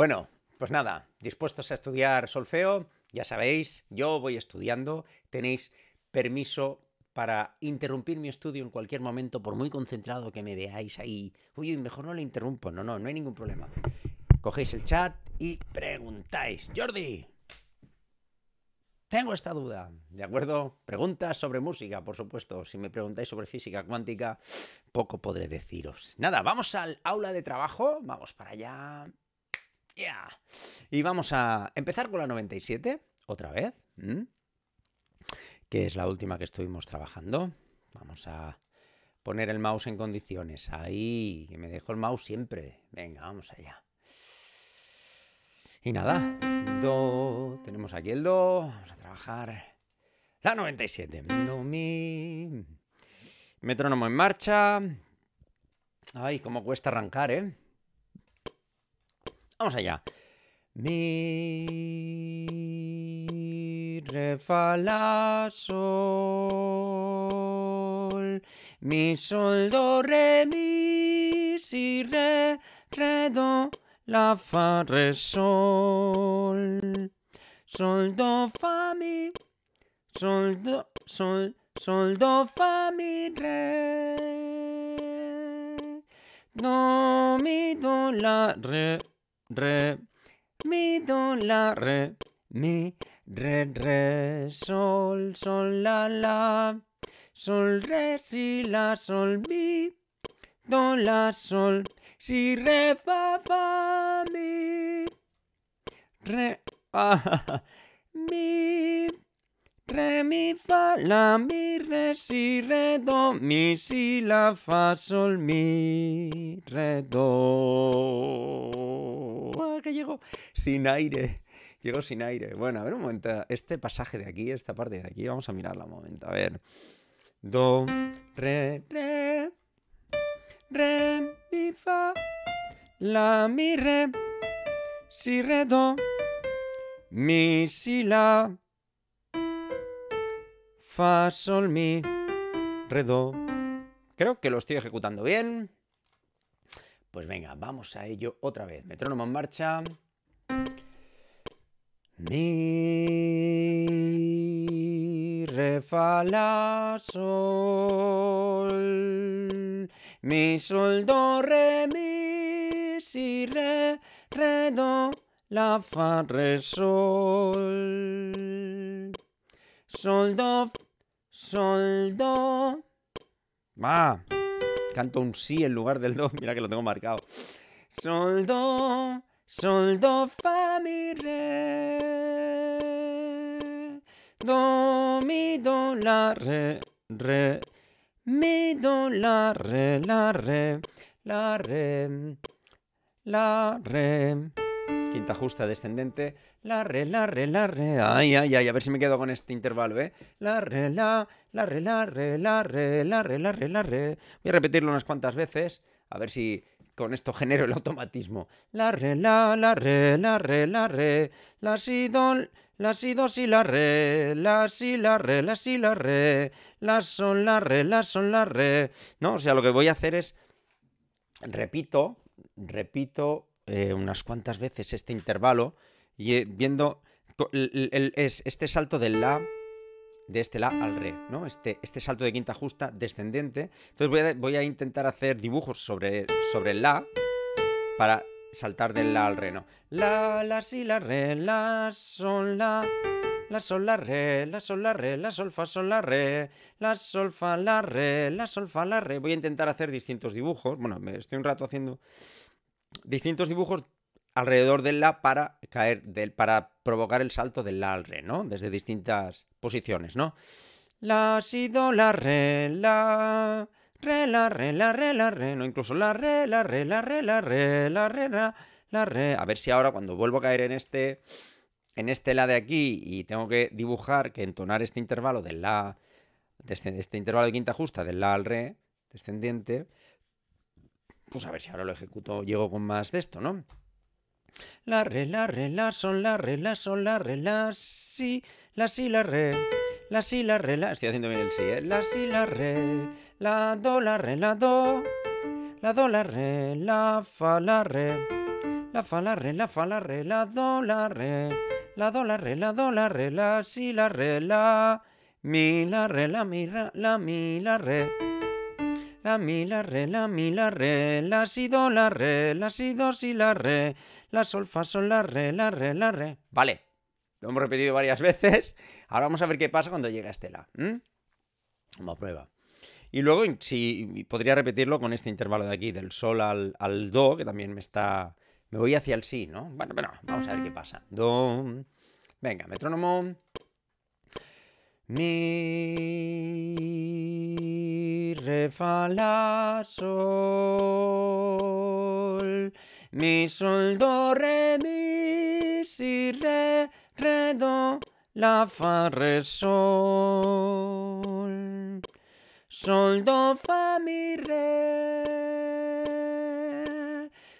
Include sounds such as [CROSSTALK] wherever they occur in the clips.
Bueno, pues nada, dispuestos a estudiar solfeo, ya sabéis, yo voy estudiando, tenéis permiso para interrumpir mi estudio en cualquier momento, por muy concentrado que me veáis ahí. Uy, mejor no le interrumpo, no, no, no hay ningún problema. Cogéis el chat y preguntáis, Jordi, tengo esta duda, ¿de acuerdo? Preguntas sobre música, por supuesto. Si me preguntáis sobre física cuántica, poco podré deciros. Nada, vamos al aula de trabajo, vamos para allá ya Y vamos a empezar con la 97, otra vez, que es la última que estuvimos trabajando. Vamos a poner el mouse en condiciones. Ahí, que me dejo el mouse siempre. Venga, vamos allá. Y nada, do, tenemos aquí el do, vamos a trabajar la 97. Do, mi, metrónomo en marcha. Ay, cómo cuesta arrancar, ¿eh? Vamos allá. Mi re fa la sol mi sol do re mi si re re do la fa re sol sol do fa mi sol do sol sol do fa mi re do mi do la re re, mi, do, la, re, mi, re, re, sol, sol, la, la, sol, re, si, la, sol, mi, do, la, sol, si, re, fa, fa, mi, re, ah, mi, Re, mi, fa, la, mi, re, si, re, do, mi, si, la, fa, sol, mi, re, do. que llego sin aire! Llego sin aire. Bueno, a ver un momento. Este pasaje de aquí, esta parte de aquí, vamos a mirarla un momento. A ver. Do, re, re, re, mi, fa, la, mi, re, si, re, do, mi, si, la, fa, sol, mi, re, do. Creo que lo estoy ejecutando bien. Pues venga, vamos a ello otra vez. Metrónomo en marcha. Mi, re, fa, la, sol. Mi, sol, do, re, mi, si, re, re, do, la, fa, re, sol. Sol, do, sol, do. Va. Canto un sí en lugar del do. [LAUGHS] Mira que lo tengo marcado. Sol, do, sol, do, fa, mi, re. Do, mi, do, la, re, re. Mi, do, la, re, la, re, la, re, la, re. Quinta justa descendente. La re, la re, la re. Ay, ay, ay, a ver si me quedo con este intervalo, ¿eh? La re, la, la re, la re, la re, la re, la re, la re. Voy a repetirlo unas cuantas veces, a ver si con esto genero el automatismo. La re, la, la re, la re, la re. La si, do, La si, do, si, la re, la si, la re, la si, la re, la son, la re, la son, la re. No, o sea, lo que voy a hacer es, repito, repito unas cuantas veces este intervalo, y eh, viendo es este salto del la de este la al re, ¿no? Este, este salto de quinta justa descendente. Entonces voy a, voy a intentar hacer dibujos sobre, sobre el la para saltar del la al re, ¿no? La, la, si, la, re, la, sol, la, la, sol, la, re, la, sol, la, re, la, sol, fa, sol, la, re, la, sol, fa, la, re, la, sol, fa, la, re. Voy a intentar hacer distintos dibujos. Bueno, me estoy un rato haciendo distintos dibujos alrededor del la para caer del para provocar el salto del la al re, ¿no? Desde distintas posiciones, ¿no? La si do la re la re la re la re la re, no incluso la re la re la re la re la re la, la re. A ver si ahora cuando vuelvo a caer en este en este la de aquí y tengo que dibujar que entonar este intervalo del la este, este intervalo de quinta justa del la al re descendiente, pues a ver si ahora lo ejecuto llego con más de esto, ¿no? La re, la re, la sol, la re, la sol, la re, la si, la si, la re, la si, la re, la... Estoy haciendo bien el si, La si, la re, la do, la re, la do, la do, la re, la fa, la re, la fa, la re, la fa, la re, la do, la re, la do, la re, la do, la re, la si, la re, la mi, la re, la mi, la mi, la re. La mi, la re, la mi, la re, la si, do, la re, la si, do, si, la re, la sol, fa, sol, la re, la re, la re. Vale, lo hemos repetido varias [LAUGHS] veces. Ahora vamos a ver qué pasa cuando llega Estela. la. Vamos a prueba. Y luego, si podría repetirlo con este intervalo de aquí, del sol al, al do, que también me está. Me voy hacia el si, ¿no? Bueno, bueno, vamos a ver qué mm. pasa. Do. Venga, metrónomo. Mi, re, la, sol. Mi, sol, do, re, mi, si, re, re, do, la, fa, re, sol. Sol, do, fa, mi, re.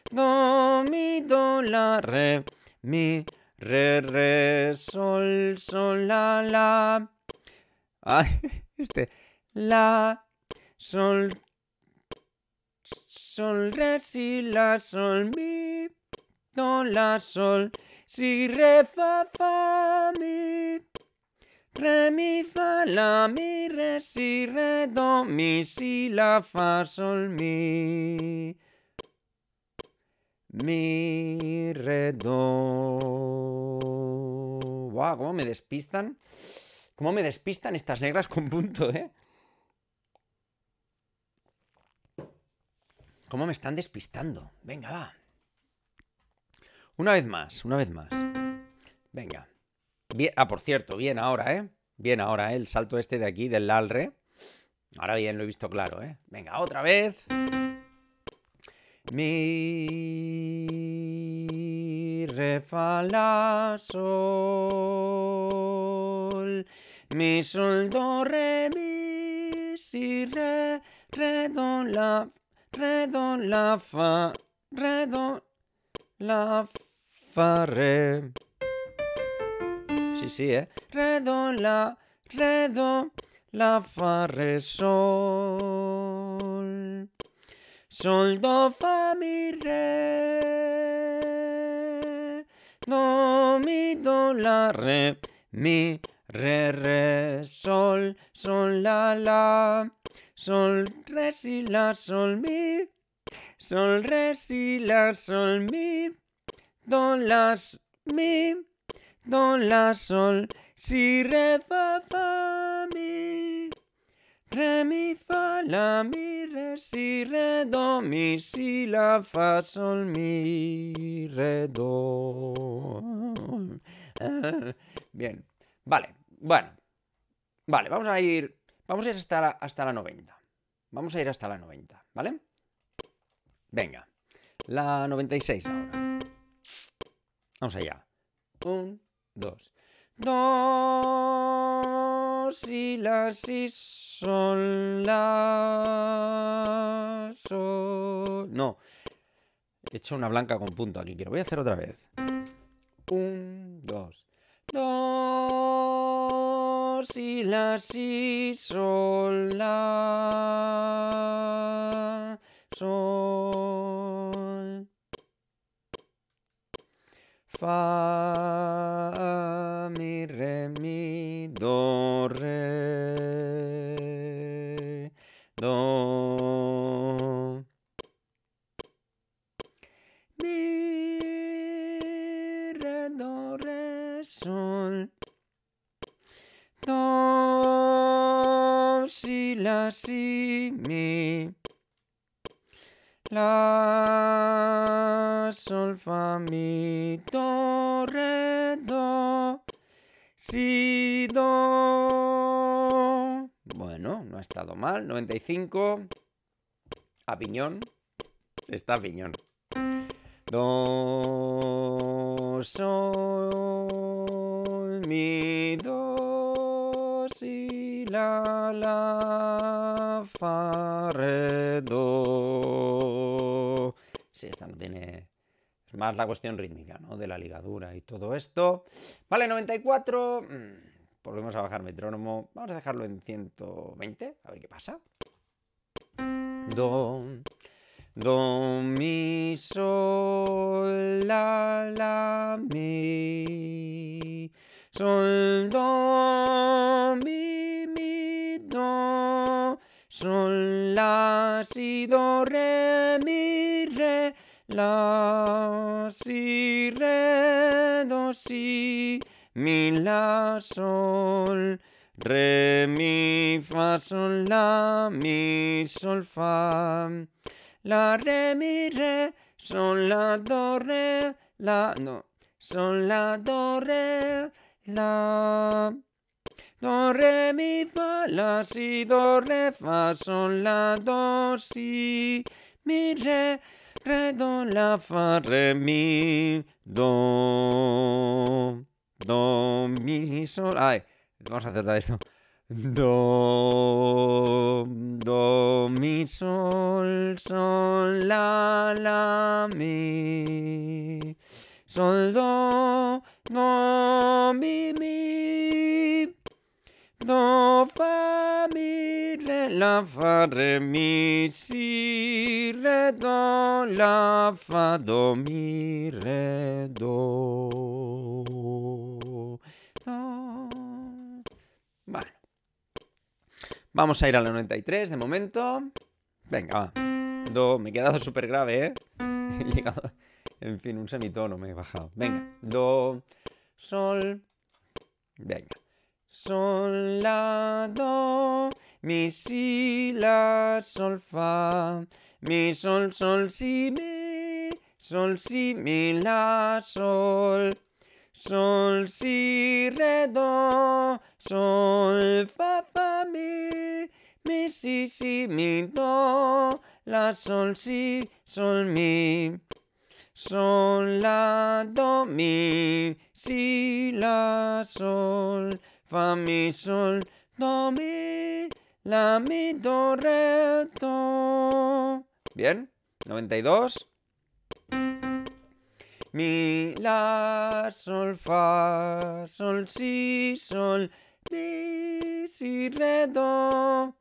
Do, mi, do, la, re, mi, re, re, sol, sol, la, la. Ay, [LAUGHS] este. La, sol, sol, re, si, la, sol, mi, do, la, sol, si, re, fa, fa, mi, re, mi, fa, la, mi, re, si, re, do, mi, si, la, fa, sol, mi, mi, re, do. ¡Guau! me despistan? ¿Cómo me despistan estas negras con punto, eh? ¿Cómo me están despistando? Venga, va. Una vez más, una vez más. Venga. ah, por cierto, bien ahora, ¿eh? Bien ahora, ¿eh? El salto este de aquí, del Lalre. Ahora bien, lo he visto claro, ¿eh? Venga, otra vez. Mi re, fa, la, sol. Mi, sol, do, re, mi, si, re, re, do, la, re, do, la, fa, re, do, la, fa, re. Sí, sí, ¿eh? Re, la, re, la, fa, re, sol. Sol, do, fa, mi, re do, mi, do, la, re, mi, re, re, sol, sol, la, la, sol, re, si, la, sol, mi, sol, re, si, la, sol, mi, do, la, mi, do, la, sol, si, re, fa, fa, mi. Re, mi, fa, la, mi, re, si, re, do, mi, si, la, fa, sol, mi, re, do. Bien, vale, bueno. Vale, vamos a ir, vamos a ir hasta la, noventa. 90. Vamos a ir hasta la 90, ¿vale? Venga, la noventa y seis ahora. Vamos allá. Un, dos. Do si, la, si, sol, la, sol. No. He hecho una blanca con punto aquí. Quiero. Voy a hacer otra vez. Un, dos. dos si, la, si, sol, la, sol. Fa. ha estado mal. 95. a piñón Está piñón Do, sol, mi, do, si, la, la, fa, re, do. esta no tiene... Es más la cuestión rítmica, ¿no? De la ligadura y todo esto. Vale, 94. Mm, volvemos a bajar metrónomo. Vamos a dejarlo en 120, a ver qué pasa. Do, mi, sol, la, la, mi, sol, Re, mi, fa, sol, la, mi, sol, fa. La, re, mi, re, sol, la, do, re, la, no. Sol, la, do, re, la. Do, re, mi, fa, la, si, do, re, fa, sol, la, do, si, mi, re, re, do, la, fa, re, mi, do, do, mi, sol, ai. Vamos a tratar esto. Do, do, mi, sol, sol, la, la, mi. Sol, do, do, mi, mi. Do, fa, mi, re, la, fa, re, mi, si, re, do, la, fa, do, mi, re, do. Do. Vamos a ir al 93 de momento. Venga, va. Do, me he quedado súper grave, ¿eh? [LAUGHS] He llegado... En fin, un semitono me he bajado. Venga, do, sol. Venga. Sol, la, do, mi, si, la, sol, fa, mi, sol, sol, si, mi, sol, si, mi, la, sol. Sol, si, re, do, sol, fa, fa, mi, mi, si, si, mi, do, la, sol, si, sol, mi. Sol, la, do, mi, si, la, sol, fa, mi, sol, do, mi, la, mi, do, re, do. Bien, 92. Mi, la, sol, fa, sol, si, sol, mi, si, re, do,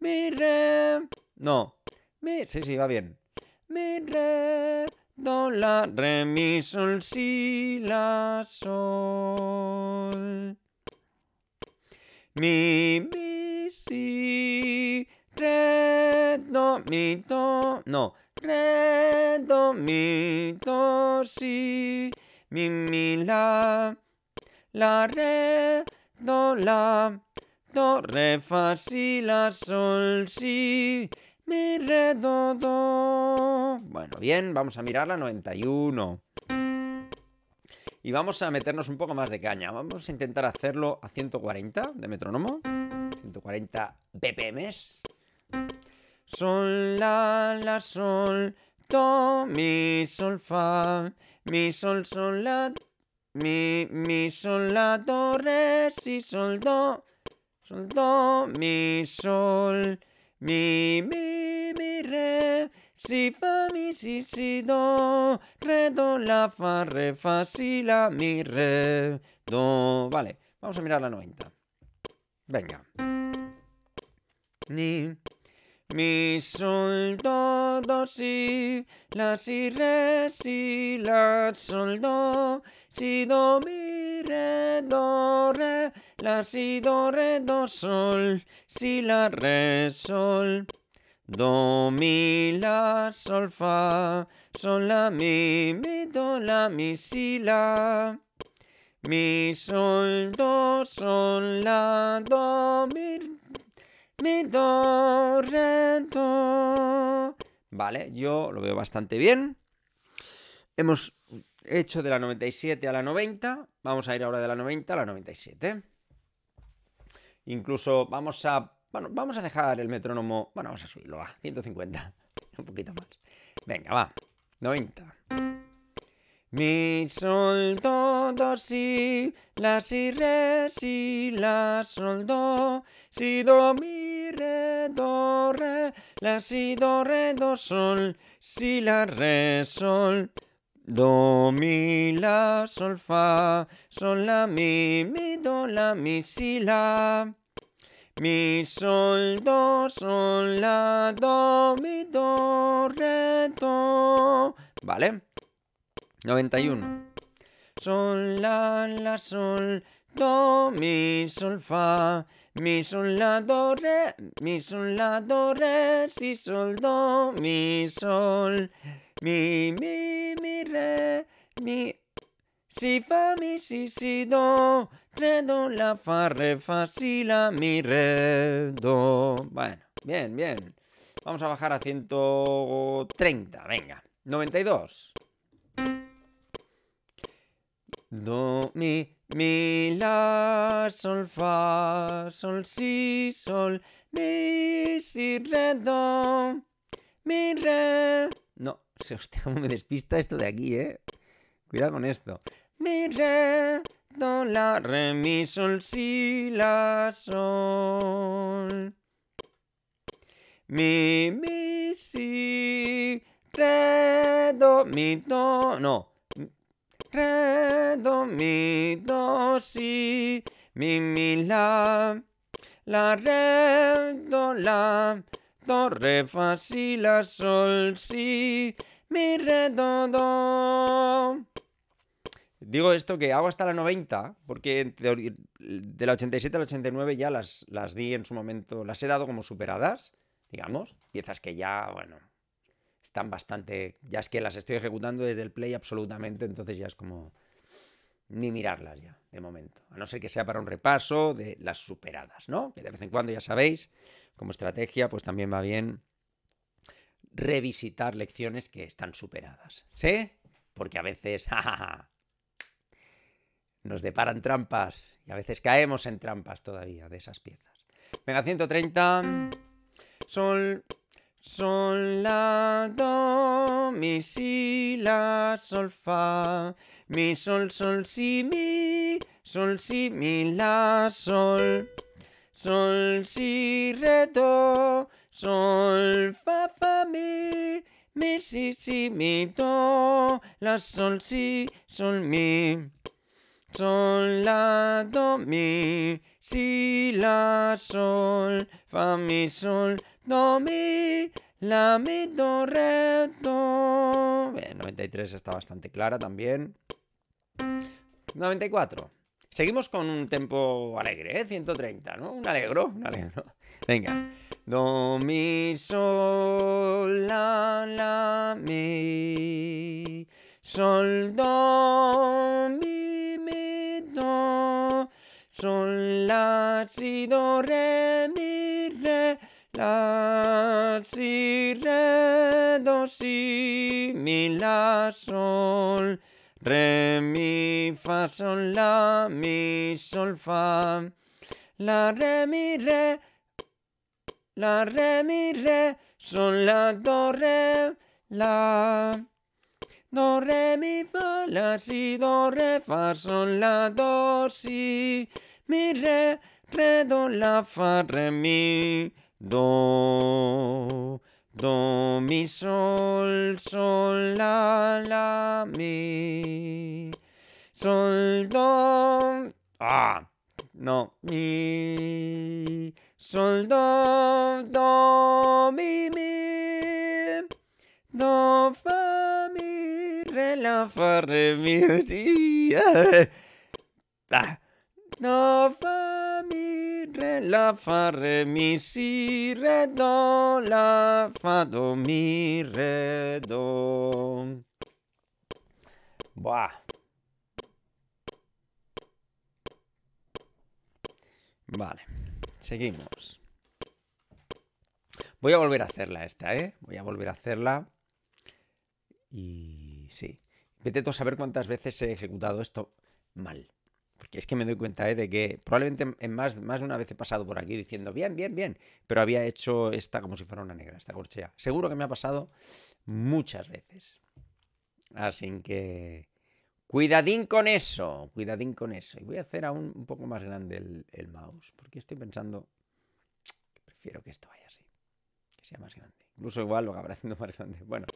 mi, re. No, mi, sí, sí, va bien. Mi, re, do, la, re, mi, sol, si, la, sol. Mi, mi, si, re, do, mi, do. No re, do, mi, do, si, mi, mi, la, la, re, do, la, do, re, fa, si, la, sol, si, mi, re, do, do. Bueno, bien, vamos a mirar la 91. Y vamos a meternos un poco más de caña. Vamos a intentar hacerlo a 140 de metrónomo. 140 BPMs. Sol, la, la, sol, do, mi, sol, fa, mi, sol, sol, la, mi, mi, sol, la, do, re, si, sol, do, sol, do, mi, sol, mi, mi, mi, re, si, fa, mi, si, si, do, re, do, la, fa, re, fa, si, la, mi, re, do. Vale, vamos a mirar la 90. Venga. Ni. Mi sol, do, si, la, si, re, si, la, sol, do, si, do, mi re, do, re, la si, do, re, do, sol, si la re sol. Do, mi, la, sol, fa, sol, la, mi, mi, do, la, mi, si, la. Mi, sol, do, sol, la, do, mi, Vale, yo lo veo bastante bien. Hemos hecho de la 97 a la 90. Vamos a ir ahora de la 90 a la 97. Incluso vamos a... Bueno, vamos a dejar el metrónomo... Bueno, vamos a subirlo a 150. [LAUGHS] Un poquito más. Venga, va. 90. Mi, sol, do, do, si, la, si, re, si, la, sol, do, si, do, mi, re, do, re, la, si, do, re, do, sol, si, la, re, sol, do, mi, la, sol, fa, sol, la, mi, mi, do, la, mi, si, la. Mi, sol, do, sol, la, do, mi, do, re, do. ¿Vale? 91. Sol, la, la, sol, do, mi, sol, fa, mi, sol, la, do, re, mi, sol, la, do, re, si, sol, do, mi, sol, mi, mi, mi, re, mi, si, fa, mi, si, si, do, re, do, la, fa, re, fa, si, la, mi, re, do. Bueno, bien, bien. Vamos a bajar a 130, venga. 92. Do, mi, mi, la, sol, fa, sol, si, sol, mi, si, re, do, mi, re. No, [LAUGHS] se usted me despista esto de aquí, ¿eh? Cuidado con esto. Mi, re, do, la, re, mi, sol, si, la, sol. Mi, mi, si, re, do, mi, do. No. Re, do, mi, do, si, mi, mi, la. La, re, do, la. Do, re, fa, si, la, sol, si, mi, re, do, do. Digo esto que hago hasta la 90, porque de la 87 a la 89 ya las, las di en su momento, las he dado como superadas, digamos, piezas que ya, bueno, están bastante. Ya es que las estoy ejecutando desde el play absolutamente, entonces ya es como. Ni mirarlas ya, de momento. A no ser que sea para un repaso de las superadas, ¿no? Que de vez en cuando ya sabéis, como estrategia, pues también va bien revisitar lecciones que están superadas. ¿Sí? Porque a veces. [LAUGHS] nos deparan trampas y a veces caemos en trampas todavía de esas piezas. Venga, 130. Sol. Sol, la, do, mi, si, la, sol, fa, mi, sol, sol, si, mi, sol, si, mi, la, sol, sol, si, re, do, sol, fa, fa, mi, mi, si, si, mi, do, la, sol, si, sol, mi, sol, la, do, mi, si, la, sol, fa, mi, sol, do, mi, la, mi, do, re, do. Bien, 93 está bastante clara también. 94. Seguimos con un tempo alegre, 130, ¿eh? ¿no? Un alegro, un alegro. Venga. Do, mi, sol, la, la, mi. Sol, do, mi, mi, do. Sol, la, si, do, re, mi, re. La, si, re, do, si, mi, la, sol. Re, mi, fa, sol, la, mi, sol, fa. La, re, mi, re. La, re, mi, re. Sol, la, do, re, la. Do, re, mi, fa, la, si, do, re, fa, sol, la, do, si. Mi, re, re, do, la, fa, re, mi. Do, do, mi, sol, sol, la, la, mi, sol, do, ah, no, mi, sol, do, do, mi, mi, do, fa, mi, re, la, fa, re, mi, si, eh. ah, do, fa, mi, re, la, fa, re, mi, si, re, do, la, fa, do, mi, re, do. Buah. Vale, seguimos. Voy a volver a hacerla esta, ¿eh? Voy a volver a hacerla. Y sí. Vete a saber cuántas veces he ejecutado esto mal. Porque es que me doy cuenta eh, de que probablemente más, más de una vez he pasado por aquí diciendo bien, bien, bien, pero había hecho esta como si fuera una negra, esta corchea. Seguro que me ha pasado muchas veces. Así que cuidadín con eso, cuidadín con eso. Y voy a hacer aún un poco más grande el, mouse, porque estoy pensando que prefiero que esto vaya así, que sea más grande. Incluso igual lo acabará haciendo [LAUGHS] más grande. Bueno,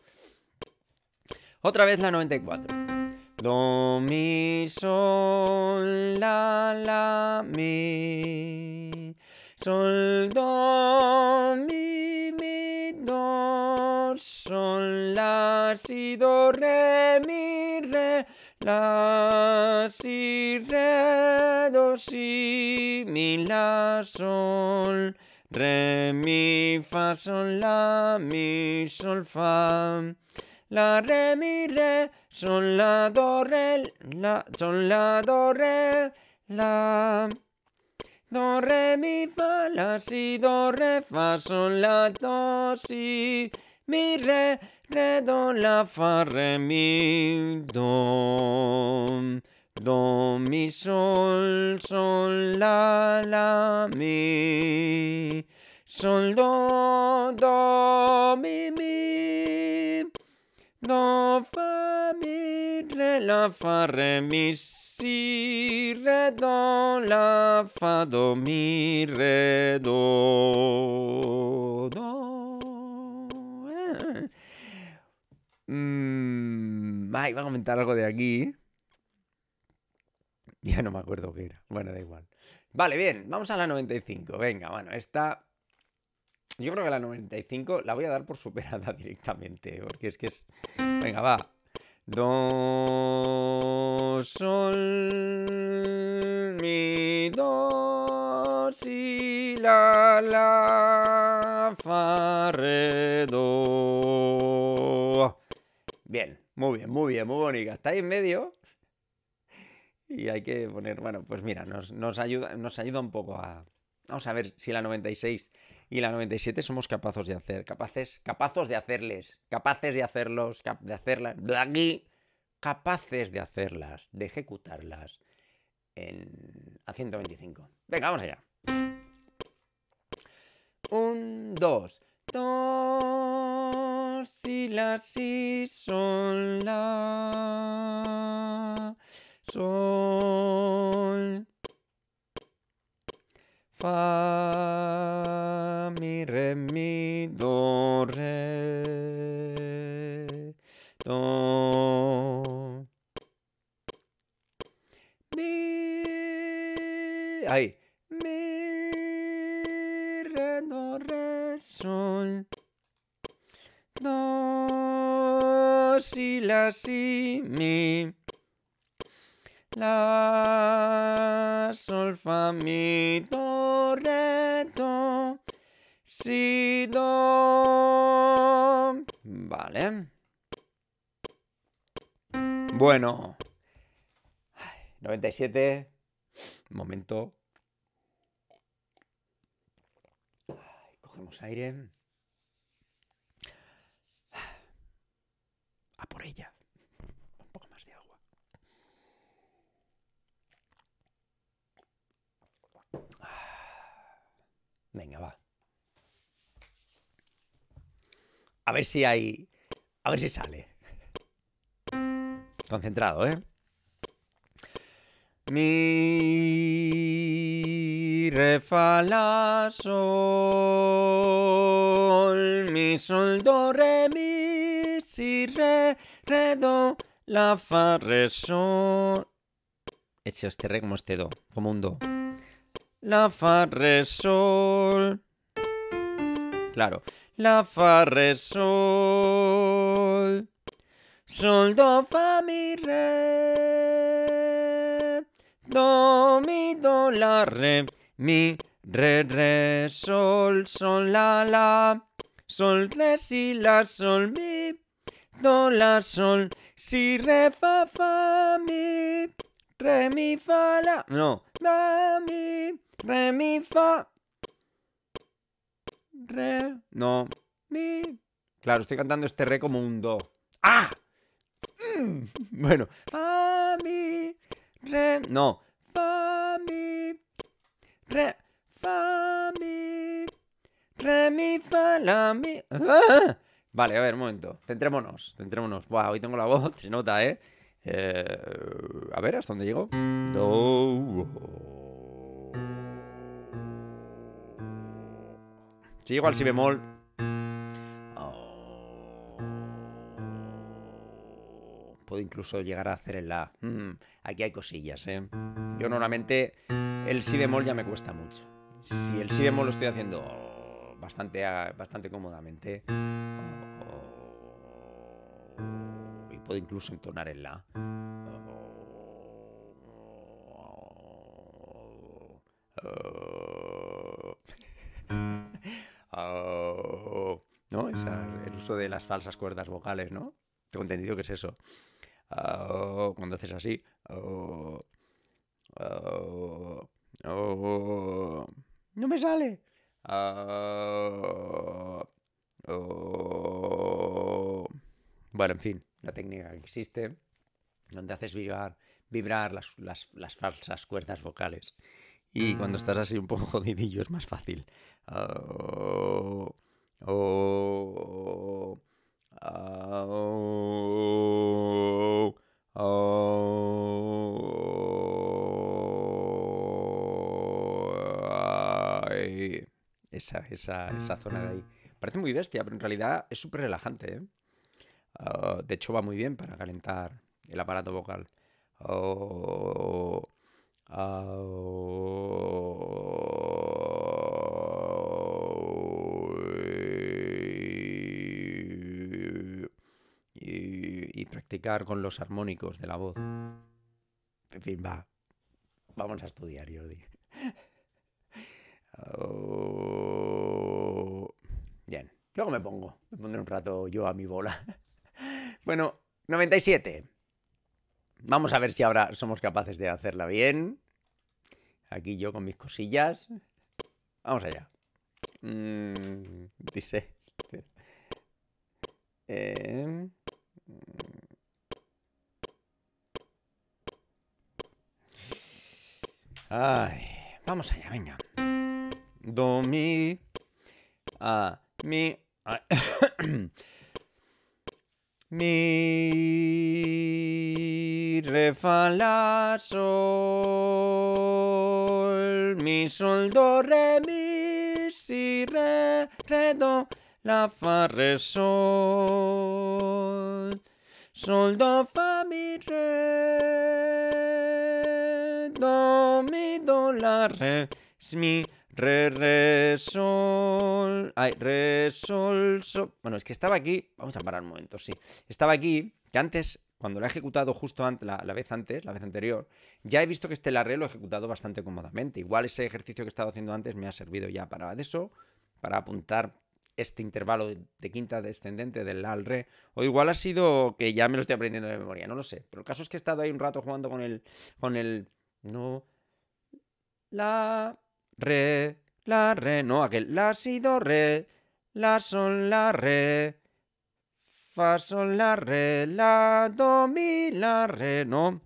otra vez la 94. Do, mi, sol, la, la, mi. Sol, do, mi, mi, do. Sol, la, si, do, re, mi, re. La, si, re, do, si, mi, la, sol. Re, mi, fa, sol, la, mi, sol, fa. La, re, mi, re. Son, la, do, re. La, sol, la, do, re. La. Do, re, mi, fa, la, si, do, re, fa, sol, la, do, si, mi, re, re, do, la, fa, re, mi, do. Do, mi, sol, sol, la, la, mi. Sol, do, do, mi, mi do, fa, mi, re, la, fa, re, mi, si, re, do, la, ah. fa, do, mi, mm, re, do, do. va a comentar algo de aquí. Ya no me acuerdo qué era. Bueno, da igual. Vale, bien, vamos a la 95. Venga, bueno, esta yo creo que la 95 la voy a dar por superada [LAUGHS] directamente, ¿eh? porque es que es... Venga, va. Do, sol, mi, do, si, la, la, fa, re, do. Bien, muy bien, muy bien, muy bonita. Está ahí en medio. Y hay que poner, bueno, pues mira, nos, nos ayuda, nos ayuda un poco a... Vamos a ver si la 96 y la 97 somos capaces de hacer, capaces, capaces de hacerles, capaces de hacerlos, de hacerlas, aquí capaces de hacerlas, de ejecutarlas a 125. Venga, vamos allá. Un, dos. dos si, la, si, sol, la, sol, fa, mi, re, mi, do, re, do. Mi, ahí. Mi, re, do, re, sol. Do, si, la, si, mi. La, sol, fa, mi, do, re, do. Sido, Vale. Bueno. 97. Momento. Cogemos aire. A por ella. Un poco más de agua. Venga, va. A ver si hay... A ver si sale. Concentrado, ¿eh? Mi re fa la sol, mi sol do re mi si re re do la fa re sol. Eche este re como este do, como un do. La fa re sol. Claro. La fa re sol. Sol do fa mi re. Do mi do la re. Mi re re sol sol la la. Sol re si la sol mi. Do la sol si re fa fa mi. Re mi fa la. No. Fa mi. Re mi fa re, no, mi. Claro, estoy cantando este re como un do. ¡Ah! Mm. Bueno, fa, mi, re, no, fa, mi, re, fa, mi, re, mi, fa, la, mi. ¡Ah! Vale, a ver, un momento. Centrémonos, centrémonos. Buah, hoy tengo la voz, se nota, ¿eh? eh a ver, ¿hasta dónde llego? Do. Si llego al si bemol... Oh. puedo incluso llegar a hacer el la. Mm, aquí hay cosillas, ¿eh? Yo normalmente el si bemol ya me cuesta mucho. Si el si bemol lo estoy haciendo bastante, bastante cómodamente... Oh, y puedo incluso entonar el la. Oh. el mm. uso de las falsas cuerdas vocales, ¿no? Tengo entendido que es eso. Ah, oh, cuando haces así. Oh, oh, no me sale. Ah, bueno, en fin, la técnica que existe, donde haces vibrar, vibrar las, falsas cuerdas vocales. Y cuando estás mm. así un poco [LAUGHS] jodidillo es más fácil. Ah, ¡Oh! Oh, oh, oh Esa, esa, esa zona de ahí. Parece muy bestia, pero en realidad es súper relajante. ¿eh? Oh, de hecho, va muy bien para calentar el aparato vocal. con los armónicos de la voz. En fin, va. Vamos a estudiar, Jordi. Oh. Bien. Luego me pongo. Me pondré un rato yo a mi bola. Bueno, 97. Vamos a ver si ahora somos capaces de hacerla bien. Aquí yo con mis cosillas. Vamos allá. Mm, vamos allá, venga. Do, mi, a, mi, [COUGHS] Mi, re, fa, la, sol, mi, sol, do, re, mi, si, re, re, do, la, fa, re, sol, sol, do, fa, mi, re do, mi, do, la, re, mi, re, re, sol. Ay, re, sol, sol. Bueno, es que estaba aquí. Vamos a parar un momento, sí. Estaba aquí, que antes cuando lo he ejecutado justo la, vez antes, la vez anterior, ya he visto que este la, re lo he ejecutado bastante cómodamente. Igual ese ejercicio que he estado haciendo antes me ha servido ya para eso, para apuntar este intervalo de quinta descendente del la al re. O igual ha sido que ya me lo estoy aprendiendo de memoria, no lo sé. Pero el caso es que he estado ahí un rato jugando con el, con el no. La, re, la, re. No, aquel la, si, do, re. La, son la, re. Fa, son la, re. La, do, mi, la, re. No.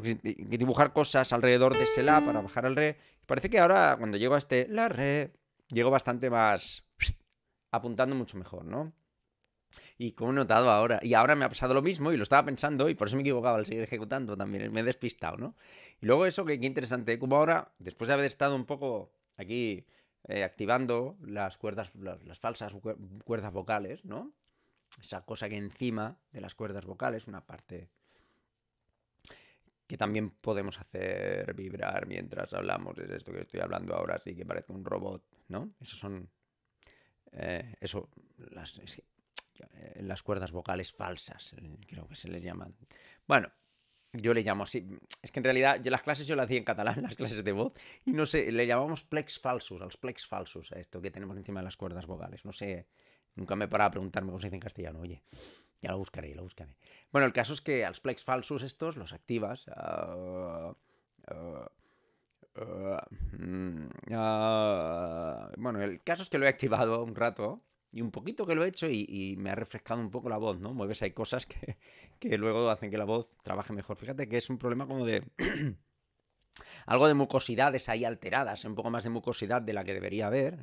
Dibujar cosas alrededor de ese la para bajar al re. Parece que ahora, cuando llego a este la, re, llego bastante más apuntando mucho mejor, ¿no? Y como he notado ahora, y ahora me ha pasado lo mismo y lo estaba pensando y por eso me he equivocado al seguir ejecutando también, me he despistado, ¿no? Y luego eso, que qué interesante, ¿eh? como ahora, después de haber estado un poco aquí eh, activando las cuerdas, las, falsas cuerdas vocales, ¿no? Esa cosa que encima de las cuerdas vocales, una parte que también podemos hacer vibrar mientras hablamos, es esto que estoy hablando ahora, así que parece un robot, ¿no? Eso son... Eh, eso, las, eh, las cuerdas vocales falsas, creo que se les llama Bueno, yo le llamo así. Es que en realidad yo las clases yo las hacía en catalán, [LAUGHS] las clases de voz, y no sé, le llamamos plex falsus, los plex falsos a esto que tenemos encima de las cuerdas vocales. No sé, nunca me he a preguntarme cómo se dice en castellano, oye. Ya lo buscaré, lo buscaré. Bueno, el caso es que a los plex falsus estos los activas. Ah, ah, ah, mm, bueno, el caso es que lo he activado un rato y un poquito que lo he hecho y, me ha refrescado un poco la voz, ¿no? Mueves, hay cosas [LAUGHS] que, luego hacen que la voz trabaje mejor. Fíjate que es un problema como de... [CLEARS THROAT] algo de mucosidades ahí alteradas, un poco más de mucosidad de la que debería haber,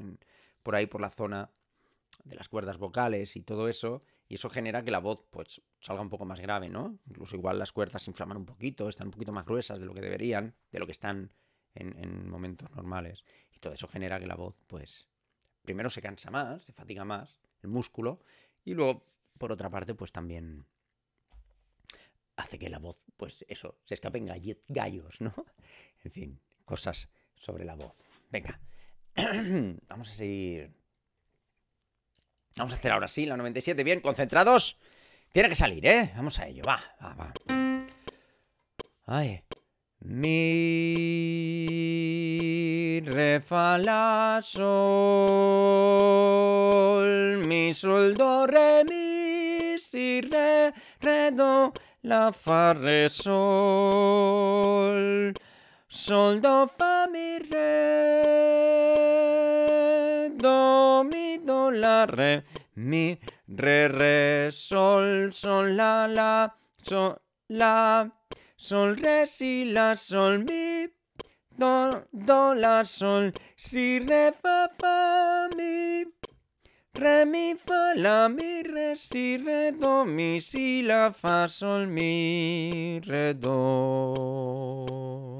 por ahí por la zona de las cuerdas vocales y todo eso, y eso genera que la voz pues salga un poco más grave, ¿no? Incluso igual las cuerdas se inflaman un poquito, están un poquito más gruesas de lo que deberían, de lo que están en, en momentos normales, y todo eso genera que la voz pues primero se cansa más, se fatiga más el músculo y luego, por otra parte, pues también hace que la voz, pues eso, se escapen gallos, ¿no? [LAUGHS] En fin, cosas sobre la voz. Venga, [CLEARS THROAT] vamos a seguir. Vamos a hacer ahora sí la 97, bien, concentrados. Tiene que salir, ¿eh? Vamos a ello, va, va, va. Ay. Mi re, fa, la, sol. Mi, sol, do, re, mi, si, re, re, do, la, fa, re, sol. Sol, do, fa, mi, re, do, mi, do, la, re, mi, re, sol, sol, la, la, sol, la, sol, re, si, la, sol, mi, Do do la sol, si re fa fa mi, re mi fa la mi re si re do mi si la fa sol mi re do.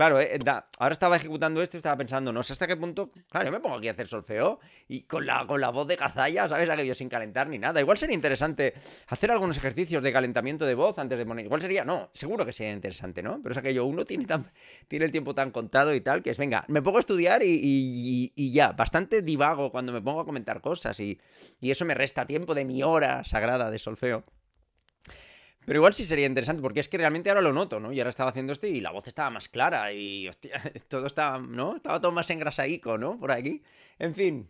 Claro, eh, ahora estaba ejecutando esto y estaba pensando, no sé hasta qué punto. Claro, yo me pongo aquí a hacer solfeo y con la, con la voz de cazalla, ¿sabes? La que sin calentar ni nada. Igual sería interesante hacer algunos ejercicios de calentamiento de voz antes de poner. Igual sería, no, seguro que sería interesante, ¿no? Pero es aquello, uno tiene, tan, tiene el tiempo tan contado y tal, que es, venga, me pongo a estudiar y, y ya. Bastante divago cuando me pongo a comentar cosas y, y eso me resta tiempo de mi hora sagrada de solfeo. Pero igual sí sería interesante, porque es que realmente ahora lo noto, ¿no? Y ahora estaba haciendo esto y la voz estaba más clara y, hostia, [LAUGHS] todo estaba, ¿no? Estaba todo más engrasaico, ¿no? Por aquí. En fin.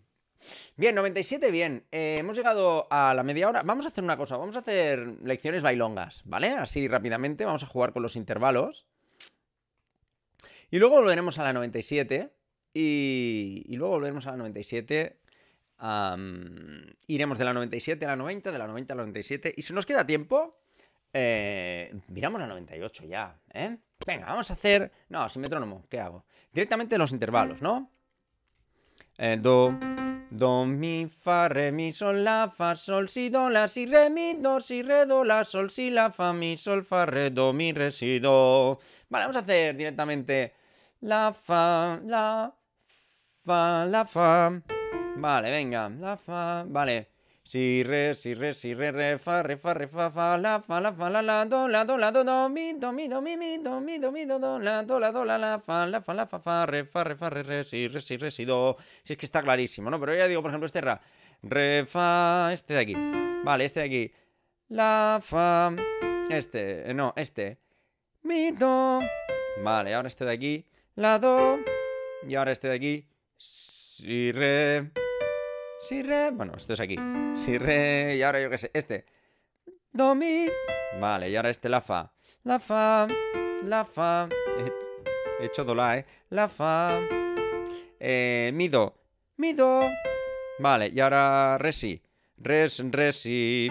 Bien, 97, bien. Eh, hemos llegado a la media hora. Vamos a hacer una cosa, vamos a hacer lecciones bailongas, ¿vale? Así rápidamente, vamos a jugar con los intervalos. Y luego volveremos a la 97. Y, y luego volveremos a la 97. iremos de la 97 a la 90, de la 90 a la 97. Y si nos queda tiempo, eh, miramos la 98 ya, ¿eh? Venga, vamos a hacer... No, sin metrónomo, ¿qué hago? Directamente los intervalos, ¿no? Eh, do, do, mi, fa, re, mi, sol, la, fa, sol, si, do, la, si, re, mi, do, si, re, do, la, sol, si, la, fa, mi, sol, fa, re, do, mi, re, si, do. Vale, vamos a hacer directamente la, fa, la, fa, la, fa. Vale, venga, la, fa, vale. Si re, si re, si re, re, fa, re, fa, re, fa, fa, la, fa, la, fa, la, la, do, la, do, la, do, do, mi, do, mi, do, mi, mi, do, mi, do, mi, do, la, do, la, do, la, la, fa, la, fa, la, fa, fa, re, fa, re, fa, re, re, si, re, si, re, si, do. Si es que está clarísimo, ¿no? Pero ya digo, por ejemplo, este ra, re, fa, este de aquí. Vale, este de aquí. La, fa, este, eh, no, este. Mi, do. Vale, ahora este de aquí. La, do. Y ahora este de aquí. Si, re. Si, re. Bueno, esto es aquí. Si, re. Y ahora yo qué sé. Este. Do, mi. Vale, y ahora este, la fa. La fa. La fa. He hecho do, la, eh. La fa. Eh, mi, do. Mi, do. Vale, y ahora re, si. Res, re, si.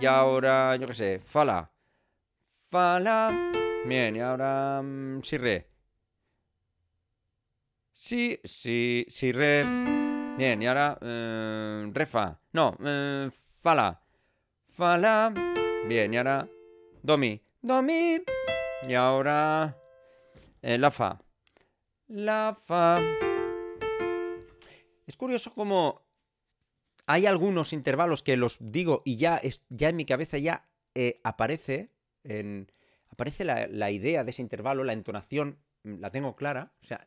Y ahora, yo qué sé. Fa, la. Fa, la. Bien, y ahora. Mm, si, re. Si, si, si, re. Bien, y ahora... Eh, refa. No, eh, fala. Fala. Bien, y ahora... Domi. Domi. Y ahora... Eh, la fa. La fa. Es curioso como hay algunos intervalos que los digo y ya, es, ya en mi cabeza ya aparece, aparece la, la, idea de ese intervalo, la entonación, la tengo clara. O sea,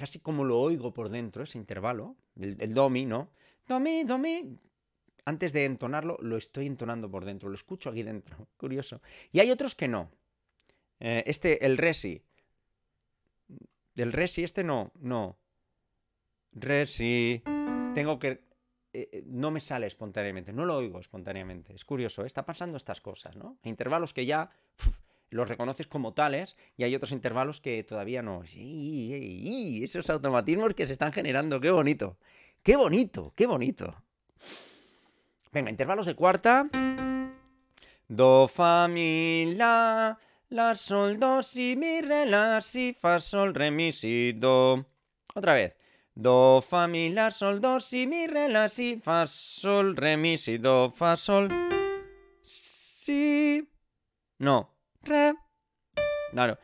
casi como lo oigo por dentro, ese intervalo, el, el domi, ¿no? Domi, domi. Antes de entonarlo, lo estoy entonando por dentro, lo escucho aquí dentro, [LAUGHS] curioso. Y hay otros que no. Eh, este, el resi. El resi, este no, no. Resi. Tengo que... Eh, eh, no me sale espontáneamente, no lo oigo espontáneamente. Es curioso, está pasando estas cosas, ¿no? intervalos que ya los reconoces como tales y hay otros intervalos que todavía no. Sí, esos automatismos que se están generando, qué bonito. Qué bonito, qué bonito. Venga, intervalos de cuarta. Do, fa, mi, la, la, sol, do, si, mi, re, la, si, fa, sol, re, mi, si, do. Otra vez. Do, fa, mi, la, sol, do, si, mi, re, la, si, fa, sol, re, mi, si, do, fa, sol, si. No, re. Claro.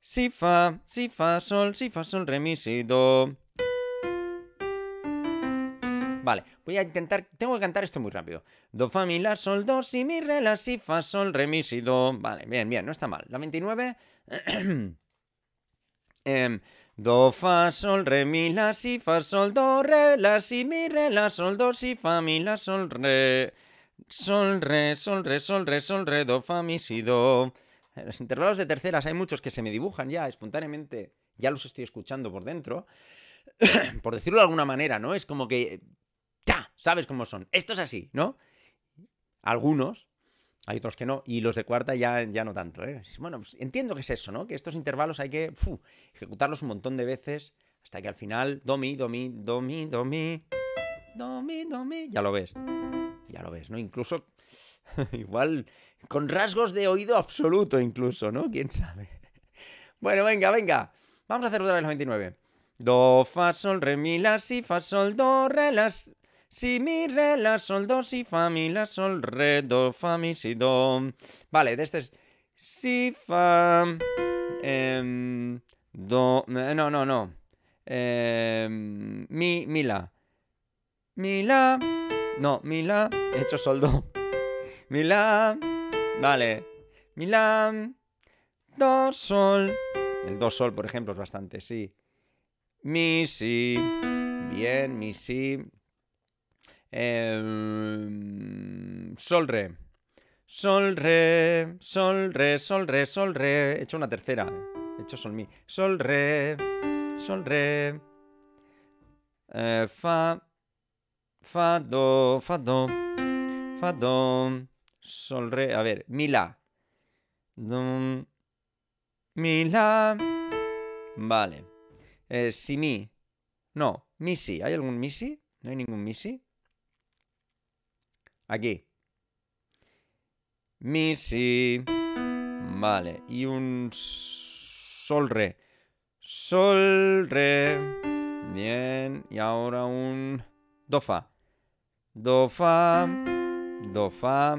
Si, fa, si, fa, sol, si, fa, sol, re, mi, si, do. Vale, voy a intentar. Tengo que cantar esto muy rápido. Do, fa, mi, la, sol, do, si, mi, re, la, si, fa, sol, re, mi, si, do. Vale, bien, bien, no está mal. La 29. [CLEARS THROAT] Em, do, fa, sol, re, mi, la, si, fa, sol, do, re, la, si, mi, re, la, sol, do, si, fa, mi, la, sol, re. Sol, re, sol, re, sol, re, sol, re, do, fa, mi, si, do. [LAUGHS] los intervalos de terceras hay muchos que se me dibujan ya espontáneamente, ya los estoy escuchando por dentro. [CLEARS THROAT] por decirlo de alguna manera, ¿no? Es como que. ¡Ya! Sabes cómo son. Esto es así, ¿no? Algunos, hay otros que no, y los de cuarta ya, ya no tanto. ¿eh? Bueno, pues, entiendo que es eso, ¿no? Que estos intervalos hay que ejecutarlos un montón de veces hasta que al final, domi, domi, domi, domi, domi, mi, ya lo ves, ya lo ves, ¿no? Incluso [LAUGHS] Igual con rasgos de oído absoluto incluso, ¿no? ¿Quién sabe? [LAUGHS] Bueno, venga, venga. Vamos a hacer otra vez las 29. Do, fa, sol, re, mi, la, si, fa, sol, do, re, la, si, mi, re, la, sol, do, si, fa, mi, la, sol, re, do, fa, mi, si, do. Vale, de este es si, fa, Em do, no, no, no. Em, mi, mi, la. Mi, la. No, mi, la. He hecho sol, do. Milán. Vale. Milán. Do sol. El do sol, por ejemplo, es bastante sí. Mi si. Bien, mi si. Em, sol re. Sol re. Sol re, sol re, sol re. He hecho una tercera. He hecho sol mi. Sol re. Sol re. Eh, fa. Fa do. Fa do. Fa do sol, re. A ver, mi, la. mi, la. Vale. Eh, si, mi. No, mi, si. ¿Hay algún mi, si? No hay ningún mi, si. Aquí. Mi, si. Vale. Y un sol, re. Sol, re. Bien. Y ahora un do, fa. Do, fa. Do, fa.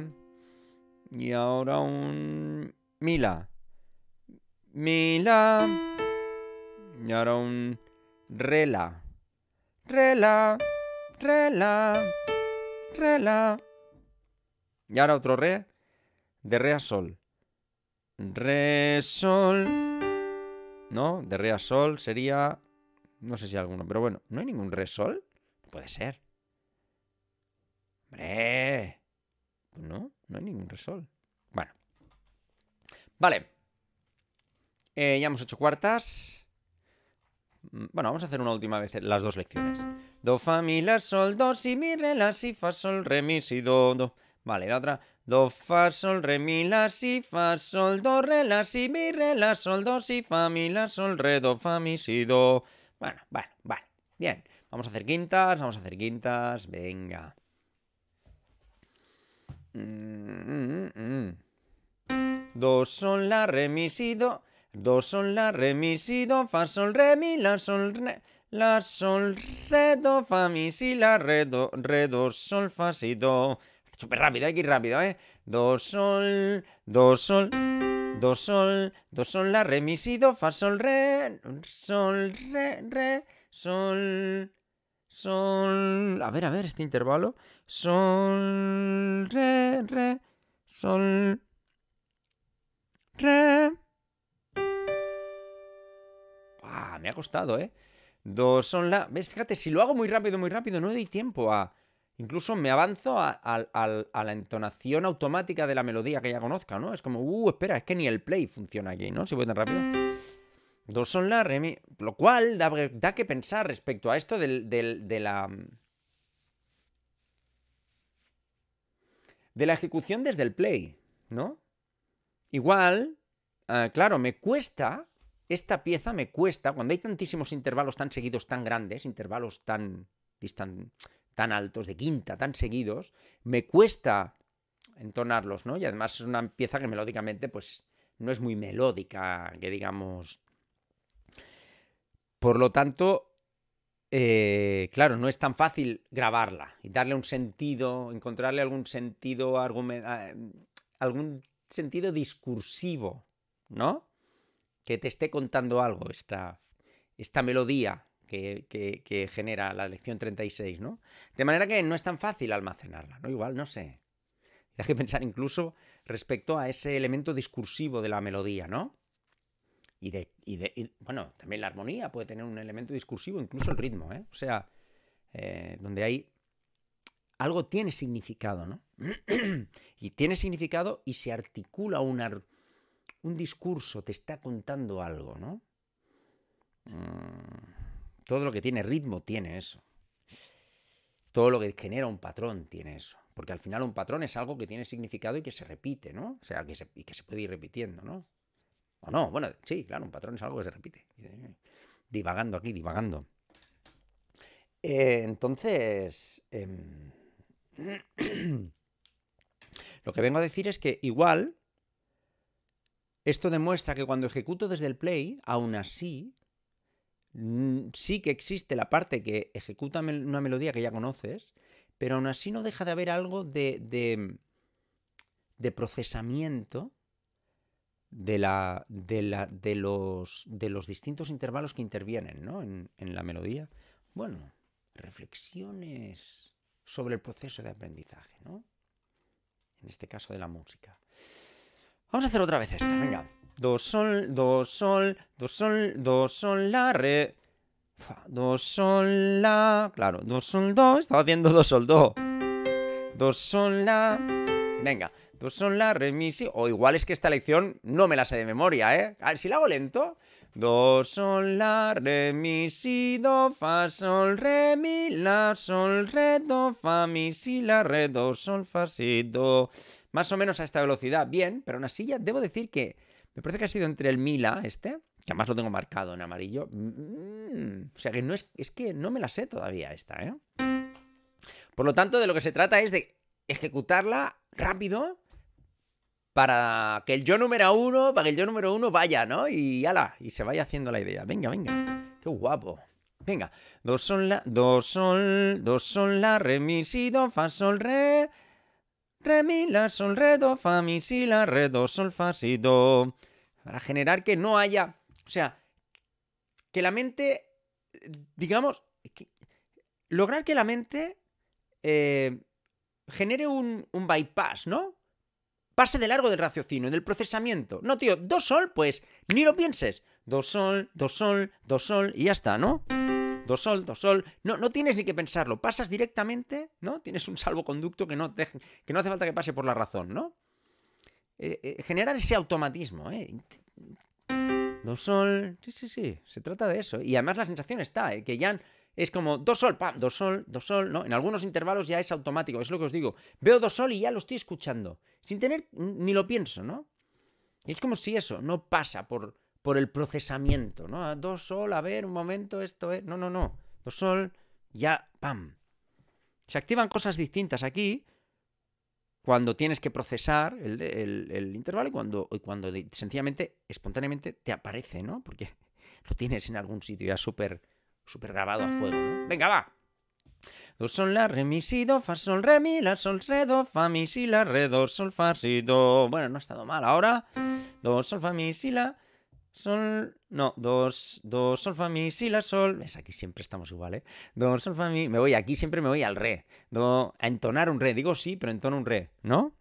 Y ahora un Mila. Mila. Y ahora un Rela. Rela. Rela. Rela. Y ahora otro Re. De Re a Sol. Re, Sol. ¿No? De Re a Sol sería. No sé si hay alguno, pero bueno, ¿no hay ningún Re, Sol? puede ser. ¡Hombre! Pues ¿No? No hay ningún resol. Bueno. Vale. Eh, ya hemos hecho cuartas. Mm, bueno, vamos a hacer una última vez las dos lecciones. Do, fa, mi, la, sol, do, si, mi, re, la, si, fa, sol, re, mi, si, do, do. Vale, la otra. Do, fa, sol, re, mi, la, si, fa, sol, do, re, la, si, mi, re, la, sol, do, si, fa, mi, la, sol, re, do, fa, mi, si, do. Bueno, bueno, vale. Bien. Vamos a hacer quintas, vamos a hacer quintas. Venga. Do, sol, dos son la remisido, Do, sol, la remisido, fa sol re mi la sol re. La sol re do fa mi si la re do re do sol fa si do. Súper rápido, hay rápido, ¿eh? Do sol, do sol, do sol, do sol la re mi fa sol re sol re re sol sol. A ver, a ver este intervalo. Sol, re, re, sol, re. me ha costado, ¿eh? Do, son, la. ¿Ves? Fíjate, si lo hago muy rápido, muy rápido, no doy tiempo a. Incluso me avanzo a, la entonación automática de la melodía que ya conozca, ¿no? Es como, uh, espera, es que ni el play funciona aquí, ¿no? Si voy tan rápido. Dos son la, re, mi. Lo cual da, que pensar respecto a esto de la. de la ejecución desde el play, ¿no? Igual, ah, claro, me cuesta, esta pieza me cuesta, cuando hay tantísimos intervalos tan seguidos, tan grandes, intervalos tan, tan, tan altos, de quinta, tan seguidos, me cuesta entonarlos, ¿no? Y además es una pieza que melódicamente, pues, no es muy melódica, que digamos... Por lo tanto, eh, claro, no es tan fácil grabarla y darle un sentido, encontrarle algún sentido, ah, mm, algún sentido discursivo, ¿no? Que te esté contando algo esta, esta melodía que, que, genera la lección 36, ¿no? De manera que no es tan fácil almacenarla, ¿no? Igual, no sé. Hay que pensar incluso respecto a ese elemento discursivo de la melodía, ¿no? y de, y bueno, también la armonía puede tener un elemento discursivo, incluso el ritmo, ¿eh? O sea, eh, donde hay algo tiene significado, ¿no? [CLEARS THROAT] y tiene significado y se articula un discurso, te está contando algo, ¿no? Mm, todo lo que tiene ritmo tiene eso. Todo lo que genera un patrón tiene eso. Porque al final un patrón es algo que tiene significado y que se repite, ¿no? O sea, que y que se puede ir repitiendo, ¿no? O no, bueno, sí, claro, un patrón es algo que se repite. Eh, divagando aquí, divagando. Eh, entonces, em, [CLEARS THROAT] lo que vengo a decir es que igual, esto demuestra que cuando ejecuto desde el play, aún así, mm, sí que existe la parte que ejecuta una melodía que ya conoces, pero aún así no deja de haber algo de, de procesamiento de, la, de, la, de, los, de los distintos intervalos que intervienen ¿no? en, la melodía. Bueno, reflexiones sobre el proceso de aprendizaje, ¿no? En este caso de la música. Vamos a hacer otra vez esta, venga. Do sol, dos sol, do sol, do sol, la re. Fa, do sol, la. Claro, dos sol, do. Estaba haciendo dos sol, do. Do sol, la. Venga, Do, pues sol, la, re, mi, si. O igual es que esta lección no me la sé de memoria, ¿eh? A ver, si la hago lento. Do, sol, la, re, mi, si, do, fa, sol, re, mi, la, sol, re, do, fa, mi, si, la, re, do, sol, fa, si, do. Más o menos a esta velocidad, bien, pero aún así ya debo decir que me parece que ha sido entre el mi la, este, que además lo tengo marcado en amarillo. Mm, o sea que no es, es que no me la sé todavía esta, ¿eh? Por lo tanto, de lo que se trata es de ejecutarla rápido para que el yo número uno, para que el yo número uno vaya, ¿no? Y ala, y se vaya haciendo la idea. Venga, venga, qué guapo. Venga, Dos sol, la, do sol, do sol, la, re, mi, si, do, fa, sol, re, re, mi, la, sol, re, do, fa, mi, si, la, re, do, sol, fa, si, do. Para generar que no haya, o sea, que la mente, digamos, lograr que la mente eh, genere un bypass, ¿no? Pase de largo del raciocinio, del procesamiento. No, tío, dos sol, pues ni lo pienses. dos sol, dos sol, dos sol y ya está, ¿no? Dos sol, dos sol. No, tienes ni que pensarlo. Pasas directamente, ¿no? Tienes un salvoconducto que no, que no hace falta que pase por la razón, ¿no? Eh, eh, generar ese automatismo, ¿eh? Dos sol. Sí, sí, sí. Se trata de eso. Y además la sensación está, ¿eh? que ya es como dos sol, pam, dos sol, dos sol, ¿no? En algunos intervalos ya es automático, es lo que os digo. Veo dos sol y ya lo estoy escuchando, sin tener, ni lo pienso, ¿no? Y es como si eso no pasa por, por el procesamiento, ¿no? Ah, dos sol, a ver, un momento, esto es... Eh, no, no, no. Dos sol, ya, pam. Se activan cosas distintas aquí cuando tienes que procesar el, intervalo y cuando, y cuando sencillamente, espontáneamente te aparece, ¿no? Porque [LAUGHS] lo tienes en algún sitio ya súper Súper grabado a fuego, ¿no? Mm. Venga, va. dos sol, la, re, mi, si, do, fa, sol, re, mi, la, sol, re, do, fa, mi, si, la, re, do, sol, fa, si, do. Bueno, no ha estado mal ahora. dos sol, fa, mi, si, la, sol... No, dos, dos, sol, fa, mi, si, la, sol... Es aquí siempre estamos igual, ¿eh? Do, sol, fa, mi... Me voy aquí, siempre me voy al re. Do, a entonar un re. Digo sí, pero entono un re, ¿no?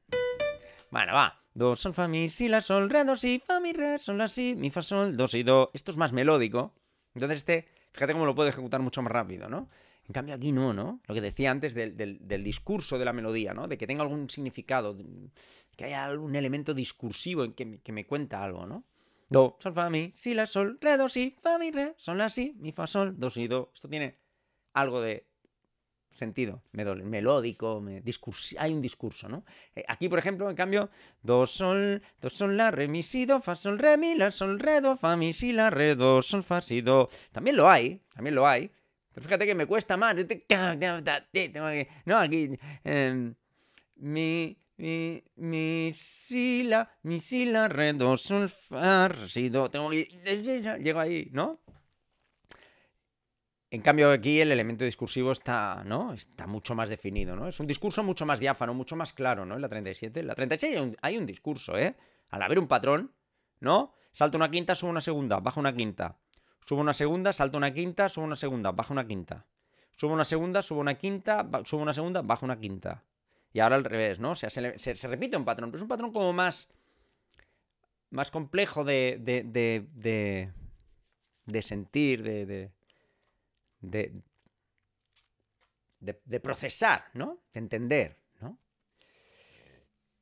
Bueno, va. dos sol, fa, mi, si, la, sol, re, do, si, fa, mi, re, sol, la, si, mi, fa, sol, do, si, do. Esto es más melódico. Entonces este Fíjate cómo lo puede ejecutar mucho más rápido, ¿no? En cambio aquí no, ¿no? Lo que decía antes del, discurso de la melodía, ¿no? De que tenga algún significado, que haya algún elemento discursivo en que, me, que cuenta algo, ¿no? Do, sol, fa, mi, si, la, sol, re, do, si, fa, mi, re, sol, la, si, mi, fa, sol, do, si, do. Esto tiene algo de sentido, melódico, hay un discurso, ¿no? Eh, aquí, por ejemplo, en cambio, do, sol, do, sol, la, re, mi, si, do, fa, sol, re, mi, la, sol, re, do, fa, mi, si, la, re, do, sol, fa, si, do. También lo hay, también lo hay. Pero fíjate que me cuesta más. [LAUGHS] Tengo que... No, aquí... Em, mi... Mi, mi, si, la, mi, si, la, re, do, sol, fa, si, do. Tengo que... [LAUGHS] Llego ahí, ¿no? En cambio, aquí el elemento discursivo está, ¿no? está mucho más definido, ¿no? Es un discurso mucho más diáfano, mucho más claro, ¿no? En la 37. En la 36 hay un, discurso, ¿eh? Al haber un patrón, ¿no? Salta una quinta, subo una segunda, bajo una quinta. Subo una segunda, salto una quinta, subo una segunda, bajo una quinta. Subo una segunda, subo una quinta, subo una segunda, bajo una quinta. Y ahora al revés, ¿no? se, se, repite un patrón, pero es un patrón como más. más complejo de, de, de sentir, de, de, procesar, ¿no? De entender, ¿no?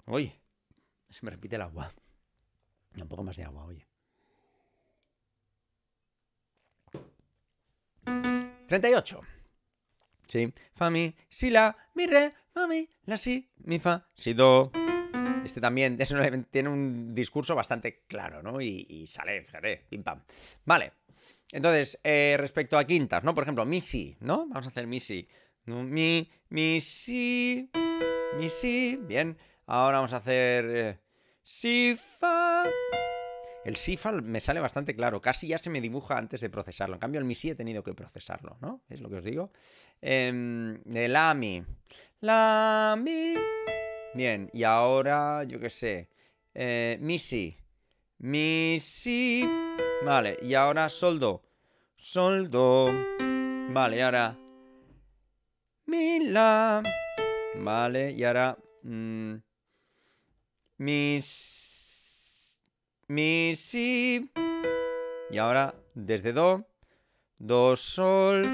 Oye, se me repite el agua. Un poco más de agua, oye. 38. Sí. Fa, mi, si, la, mi, re, fa, la, si, mi, fa, si, do. Este también tiene un discurso bastante claro, ¿no? Y, y sale, fíjate, pim pam. Vale. Entonces, eh, respecto a quintas, ¿no? Por ejemplo, mi si, ¿no? Vamos a hacer mi si. Mi, mi si. Mi si. Bien. Ahora vamos a hacer. Eh, si, fa. El si, fa me sale bastante claro. Casi ya se me dibuja antes de procesarlo. En cambio, el mi si he tenido que procesarlo, ¿no? Es lo que os digo. Em, la mi. La mi. Bien. Y ahora, yo qué sé. Eh, mi si. Mi si. Vale, y ahora soldo. do. Vale, y ahora... la. Vale, y ahora... Mmm, mis... Mi, si. Y ahora desde do. Do, sol.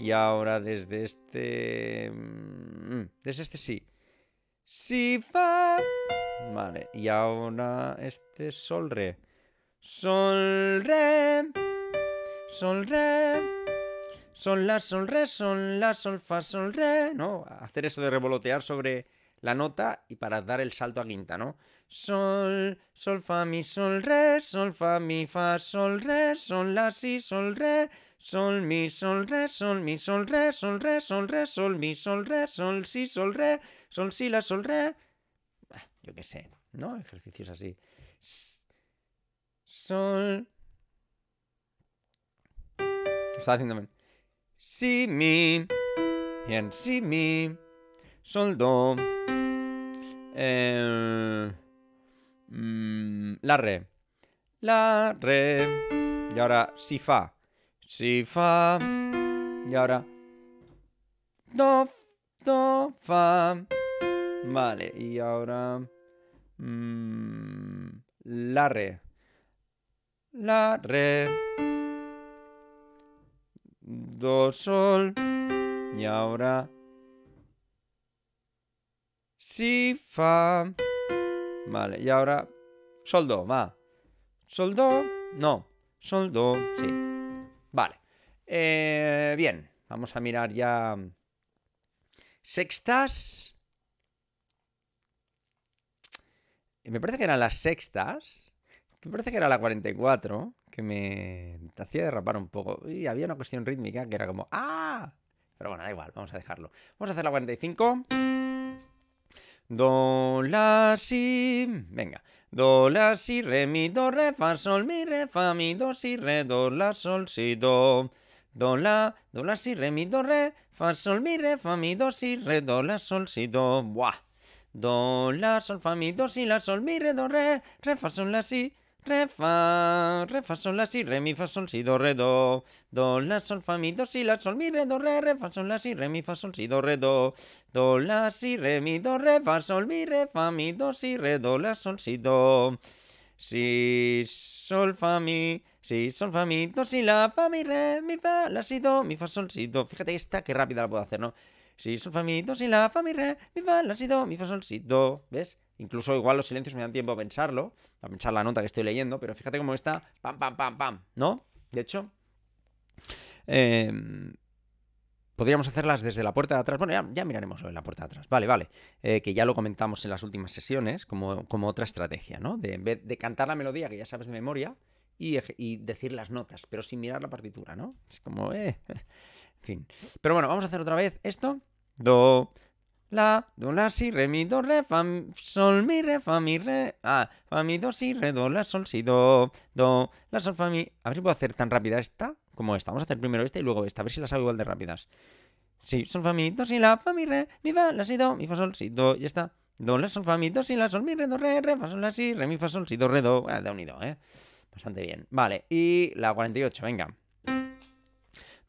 Y ahora desde este... Mm, desde este sí. Si, fa. Vale, y ahora este sol, re. Sol, re, sol, re, sol, la, sol, re, sol, la, sol, fa, sol, re, ¿no? Hacer eso de revolotear sobre la nota y para dar el salto a quinta, ¿no? Sol, sol, fa, mi, sol, re, sol, fa, mi, fa, sol, re, sol, la, si, sol, re, sol, mi, sol, re, sol, mi, sol, re, sol, re, sol, re, sol, mi, sol, re, sol, si, sol, re, sol, si, la, sol, re. Yo qué sé, ¿no? Ejercicios así sol. haciendo Si, mi. Bien, si, mi. Sol, do. Mm, la re. La re. Y ahora si fa. Si fa. Y ahora. Do. Do. Fa. Vale. Y ahora. Mm, la re la, re, do, sol, y ahora si, fa, vale, y ahora sol, do, va, sol, do, no, sol, do, sí, vale, eh, bien, vamos a mirar ya sextas, me parece que eran las sextas, me parece que era la 44 que me hacía derrapar un poco. Y había una cuestión rítmica que era como ¡Ah! Pero bueno, da igual, vamos a dejarlo. Vamos a hacer la 45. Do, la, si. Venga. Do, la, si, re, mi, do, re, fa, sol, mi, re, fa, mi, do, si, re, do, la, sol, si, do. Do, la, do, la, si, re, mi, do, re, fa, sol, mi, re, fa, mi, do, si, re, do, la, sol, si, do. Buah. Do, la, sol, fa, mi, do, si, la, sol, mi, re, do, re, re, fa, sol, la, si. Refa, refa re, fa, sol, la, si, re, mi, fa, son si, do, re, do. Do, la, sol, fa, mi, do, si, la, sol, mi, re, do, re, fa, sol, la, si, re, mi, fa, sol, si, do, re, do. Do, la, si, re, mi, do, re, fa, sol, mi, re, fa, si, re, do, la, sol, si, do. Si, sol, fa, mi, si, sol, fa, mi, do, la, fa, mi, re, mi, fa, la, si, do, mi, fa, sol, si, do. Fíjate esta, que rápida la puedo hacer, ¿no? Si, sol, fa, mi, do, si, la, fa, mi, re, mi, fa, la, si, do, mi, fa, sol, si, do. ¿Ves? Incluso igual los silencios me dan tiempo a pensarlo, a pensar la nota que estoy leyendo, pero fíjate cómo está, pam, pam, pam, pam, ¿no? De hecho, em, podríamos hacerlas desde la puerta de atrás. Bueno, ya, miraremos en la puerta de atrás. Vale, vale. Eh, que ya lo comentamos en las últimas sesiones como, otra estrategia, ¿no? De, en vez de cantar la melodía que ya sabes de memoria y, y decir las notas, pero sin mirar la partitura, ¿no? Es como, eh. [LAUGHS] En fin. Pero bueno, vamos a hacer otra vez esto. Do, la, do, la, si, re, mi, do, re, fa, sol, mi, re, fa, mi, re, ah, fa, mi, do, si, re, do, la, sol, si, do, do, la, sol, fa, mi. A ver si puedo hacer tan rápida esta como esta. Vamos a hacer primero esta y luego esta, a ver si las hago igual de rápidas. Sí, sol, fa, mi, do, si, la, fa, mi, re, mi, fa, la, si, do, mi, fa, sol, si, do, y está. Do, la, sol, fa, mi, do, si, la, sol, mi, re, do, re, re, fa, sol, la, si, re, mi, fa, sol, si, do, re, do. Ah, da unido, ¿eh? Bastante bien. Vale, y la 48, venga.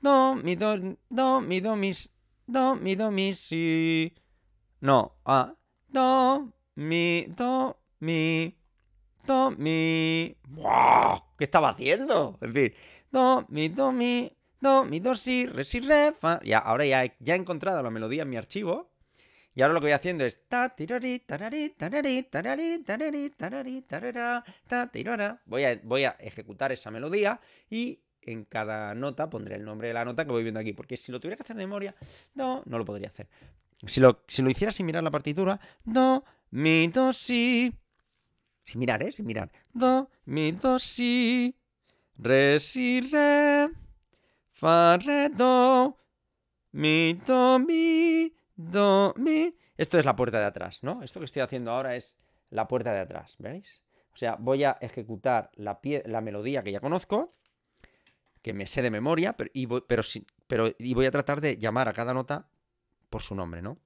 Do, mi, do, do, mi, do, mis, do, mi, do, mi, si... No, ah. Do, mi, do, mi, do, mi. ¿Qué estaba haciendo? En fin. Do, mi, do, mi, do, mi, do, si, re, si, re, fa. Ya, ahora ya, ya he encontrado la melodía en mi archivo. Y ahora lo que voy haciendo es ta Voy a, voy a ejecutar esa melodía y en cada nota pondré el nombre de la nota que voy viendo aquí, porque si lo tuviera que hacer de memoria, no, no lo podría hacer. Si lo, hiciera sin mirar la partitura, do, mi, do, si. Sin mirar, ¿eh? Sin mirar. Do, mi, do, si. Re, si, re. Fa, re, do. Mi, do, mi, do, mi. Esto es la puerta de atrás, ¿no? Esto que estoy haciendo ahora es la puerta de atrás, ¿veis? O sea, voy a ejecutar la, la melodía que ya conozco, que me sé de memoria, pero, pero, y voy a tratar de llamar a cada nota por su nombre, ¿no?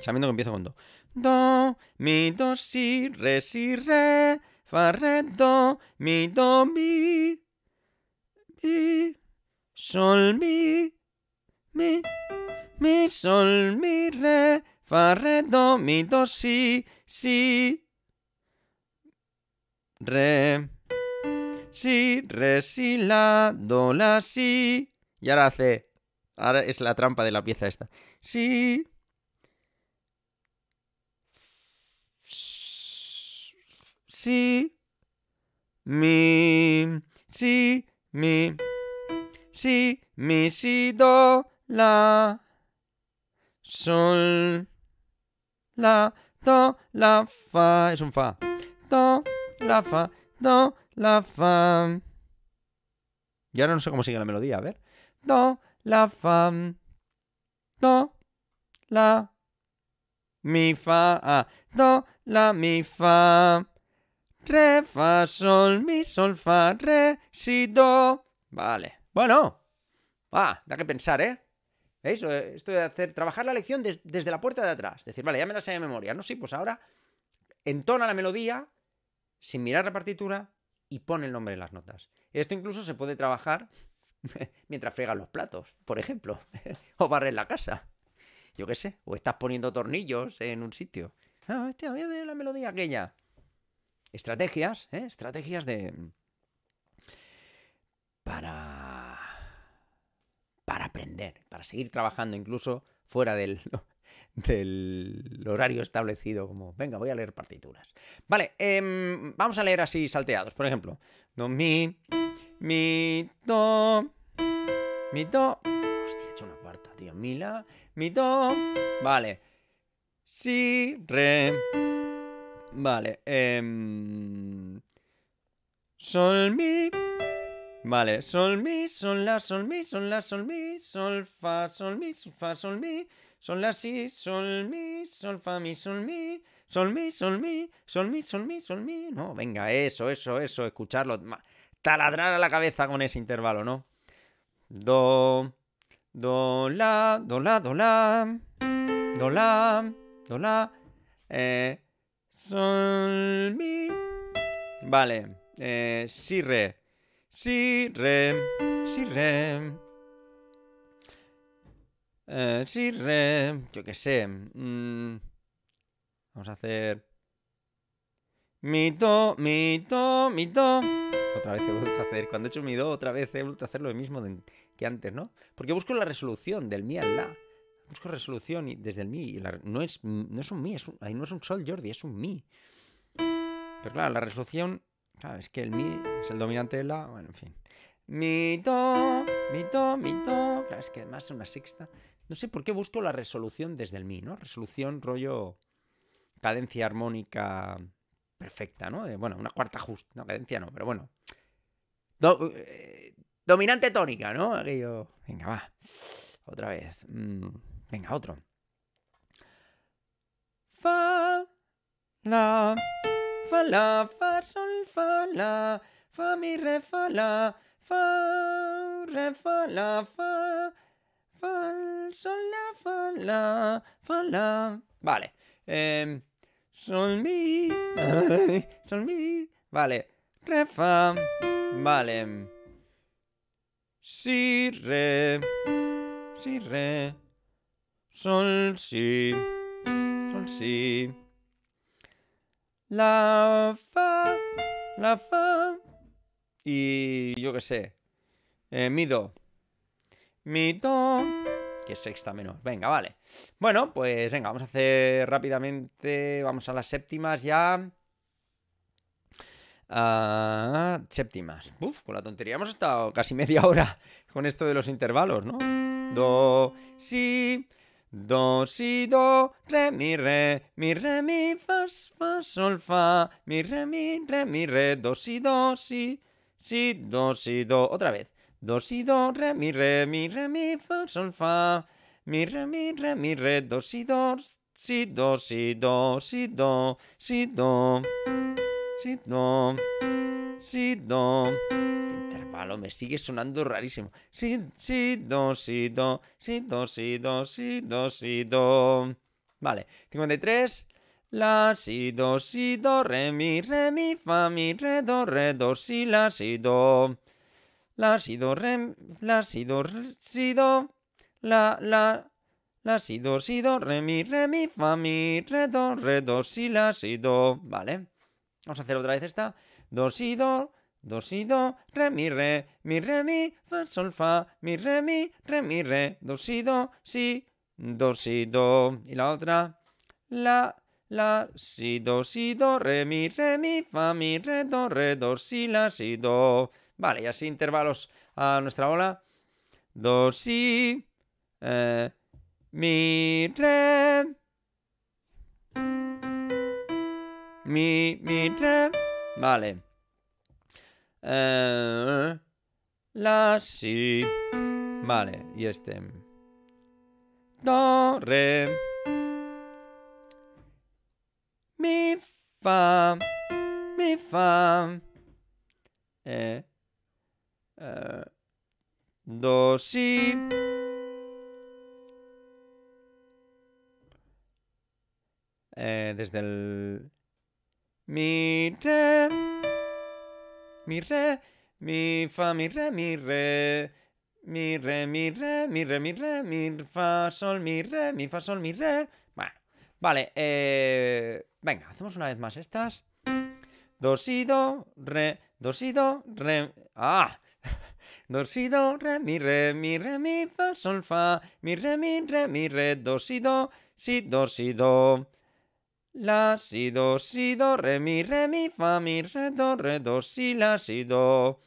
Sabiendo que empieza con do. Do, mi, do, si, re, si, re, fa, re, do, mi, do, mi, mi, sol, mi, mi, mi, sol, mi, re, fa, re, do, mi, do, si, si, re, si, re, si, la, do, la, si. Y ahora hace Ahora es la trampa de la pieza esta. Sí. Sí. Mi. Si. Mi. Si. Mi. Si. Do. La. Sol. La. Do. La. Fa. Es un fa. Do. La. Fa. Do. La. Fa. Ya ahora no sé cómo sigue la melodía. A ver. Do la fa, do, la, mi fa, a, do, la, mi fa, re, fa, sol, mi, sol, fa, re, si, do. Vale. Bueno. Ah, da que pensar, ¿eh? ¿Veis? Esto de hacer, trabajar la lección desde la puerta de atrás. Decir, vale, ya me la sé de memoria. No, sí, pues ahora entona la melodía sin mirar la partitura y pone el nombre de las notas. Esto incluso se puede trabajar [LAUGHS] mientras fregas los platos, por ejemplo, [LAUGHS] o barres la casa, yo qué sé, o estás poniendo tornillos en un sitio. Ah, este, voy de la melodía aquella. Estrategias, ¿eh? Estrategias de... Mm, para... Para aprender, para seguir trabajando incluso fuera del, [LAUGHS] del horario establecido, como, venga, voy a leer partituras. Vale, em, vamos a leer así salteados, por ejemplo. mi mi, do, mi, do. Hostia, he hecho una cuarta, tío. Mi, mi, do. Vale. Si, re. Vale. Eh, sol, mi. Vale, sol, mi, sol, la, sol, mi, sol, la, sol, mi, sol, fa, sol, mi, sol, fa, sol, mi, sol, la, si, sol, mi, sol, fa, mi, sol, mi, sol, mi, sol, mi, sol, mi, sol, mi, sol, mi. No, venga, eso, eso, eso, escucharlo taladrar a la cabeza con ese intervalo, ¿no? Do, do, la, do, la, do, la, do, la, do, la, eh, sol, mi. Vale, eh, si, re, si, re, si, re. Eh, si, re, yo qué sé. Mm, vamos a hacer... Mi, do, mi, do, mi, do. Otra vez he vuelto a hacer. Cuando he hecho mi do, otra vez he vuelto a hacer lo mismo que antes, ¿no? Porque busco la resolución del mi al la. Busco resolución y desde el mi. no, es, un mi, es no es un sol, Jordi, es un mi. Pero claro, la resolución. Claro, es que el mi es el dominante de la. Bueno, en fin. Mi do, mi do, mi do. Claro, es que además es una sexta. No sé por qué busco la resolución desde el mi, ¿no? Resolución, rollo. Cadencia armónica perfecta, ¿no? Bueno, una cuarta justa, no, cadencia no, pero bueno, eh, dominante tónica, ¿no? Aquello. Venga, va. Otra vez. Mm, venga, otro. Fa, la, fa, la, fa, sol, fa, la, fa, mi, re, fa, la, fa, re, fa, la, fa, sol, la, fa, la, fa, la. Vale. Eh, sol, mi, [LAUGHS] sol, mi, vale. Re, fa. Vale. Si, re. Si, re. Sol, si. Sol, si. La, fa. La, fa. Y yo qué sé. Eh, mi, do. Mi, do. Que es sexta menor. Venga, vale. Bueno, pues venga, vamos a hacer rápidamente. Vamos a las séptimas ya a séptimas. Uf, con la tontería hemos estado casi media hora con esto de los intervalos, ¿no? Do, si, do, si, do, re, mi, re, mi, re, mi, fa, fa, sol, fa, mi, re, mi, re, mi, re, do, si, do, si, si, do, si, do. Otra vez. Do, si, do, re, mi, re, mi, re, mi, fa, sol, fa, mi, re, mi, re, mi, re, do, si, do, si, do, si, do, si, do. Si, do. Si, do. Si, do. intervalo me sigue sonando rarísimo. Si, do, si, do. Si, do, si, do, si, do, si, do. Vale. 53. La, si, do, si, do, re, mi, re, mi, fa, mi, re, do, re, do, si, la, si, do. La, si, do, re, la, si, do, si, do. La, la, la, si, do, si, do, re, mi, re, mi, fa, mi, re, do, re, do, si, la, si, do. Vale. Vamos a hacer otra vez esta. Do, si, do, do, si, do, re, mi, re, mi, re, mi, fa, sol, fa, mi, re, mi, re, mi, re, do, si, do, si, do, si, do. Y la otra. La, la, si, do, si, do, re, mi, re, mi, fa, mi, re, do, re, do, si, la, si, do. Vale, y así intervalos a nuestra ola. Do, si, eh, mi, re, Mi, mi, re. Vale. Eh, la, si. Vale, y este. Do, re. Mi, fa. Mi, fa. E, eh. do, si. Eh, desde el mi, re. Mi, re. Mi, fa, mi, re, mi, re. Mi, re, mi, re, mi, re, mi, re, mi, fa, sol, mi, re, mi, fa, sol, mi, re. Bueno, vale, eh... Venga, hacemos una vez más estas. Dosido re, dosido do, re... ¡Ah! Do, re, mi, re, mi, re, mi, fa, sol, fa, mi, re, mi, re, mi, re, do, si, do, si, la, si, do, si, do, re, mi, re, mi, fa, mi, re, do, re, do, si, la, si, do.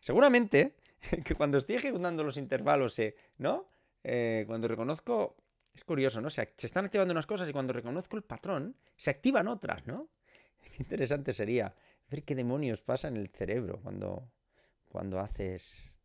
Seguramente [LAUGHS] que cuando estoy ejecutando los intervalos, eh, ¿no? Eh, cuando reconozco, es curioso, ¿no? Se, están activando unas cosas y cuando reconozco el patrón, se activan otras, ¿no? [LAUGHS] Qué interesante sería ver qué demonios pasa en el cerebro cuando, cuando haces,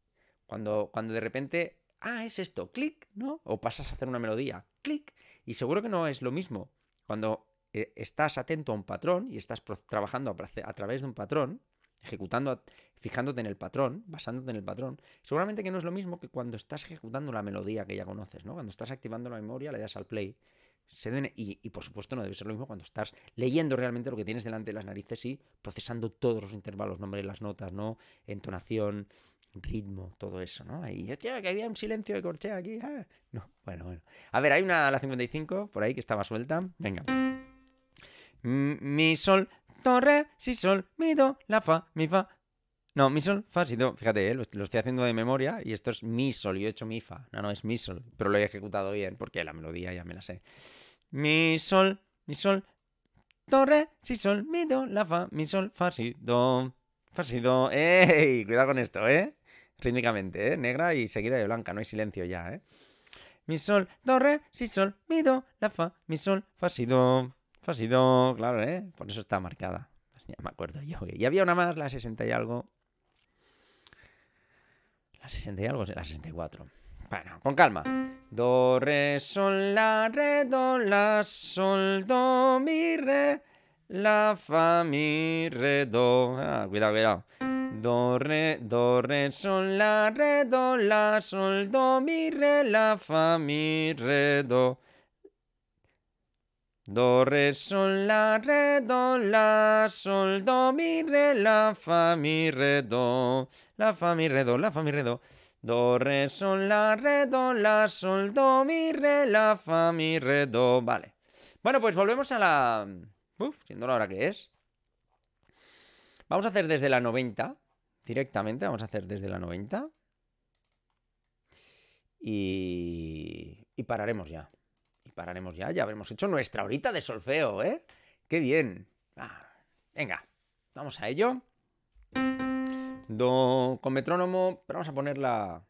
cuando, cuando de repente, ah, es esto, clic, ¿no? O pasas a hacer una melodía, clic, y seguro que no es lo mismo cuando eh, estás atento a un patrón y estás trabajando a, través de un patrón, ejecutando, fijándote en el patrón, basándote en el patrón, seguramente que no es lo mismo que cuando estás ejecutando la melodía que ya conoces, ¿no? Cuando estás activando la memoria, le das al play. Se y, y por supuesto no debe ser lo mismo cuando estás leyendo realmente lo que tienes delante de las narices y procesando todos los intervalos, nombre de las notas, ¿no? Entonación, ritmo, todo eso, ¿no? Ahí, hostia, que había un silencio de corchea aquí. Ah, no, bueno, bueno. A ver, hay una a la 55 por ahí que estaba suelta. Venga. Mi sol, torre, si sol, mi do, la fa, mi fa. No, mi sol, fa, si do. Fíjate, eh, lo, estoy haciendo de memoria y esto es mi sol. Yo he hecho mi fa. No, no, es mi sol. Pero lo he ejecutado bien porque la melodía ya me la sé. Mi sol, mi sol, torre, si sol, mi do, la fa, mi sol, fa, si do. Fa, si do. ¡Ey! Cuidado con esto, ¿eh? rítmicamente, ¿eh? Negra y seguida de blanca, no hay silencio ya, ¿eh? Mi sol, do, re, si, sol, mi, do, la, fa, mi, sol, fa, si, do. Fa, si, do, claro, ¿eh? Por eso está marcada. Pues ya me acuerdo yo. Y había una más, la 60 y algo. La 60 y algo, la 64. Bueno, con calma. Do, re, sol, la, re, do, la, sol, do, mi, re, la, fa, mi, re, do. Ah, cuidado, cuidado. Do, re, do, re, sol, la, re, do, la, sol, do, mi, re, la, fa, mi, re, do. Do, re, sol, la, re, do, la, sol, do, mi, re, la, fa, mi, re, do. La, fa, mi, re, do, la, fa, mi, re, do. Do, re, sol, la, re, do, la, sol, do, mi, re, la, fa, mi, re, do. Vale. Bueno, pues volvemos a la... Uf, siendo la hora que es. Vamos a hacer desde la 90. Directamente vamos a hacer desde la 90. Y, y pararemos ya. Y pararemos ya. Ya habremos hecho nuestra horita de solfeo, ¿eh? ¡Qué bien! Ah, venga, vamos a ello. Do con metrónomo, pero vamos a ponerla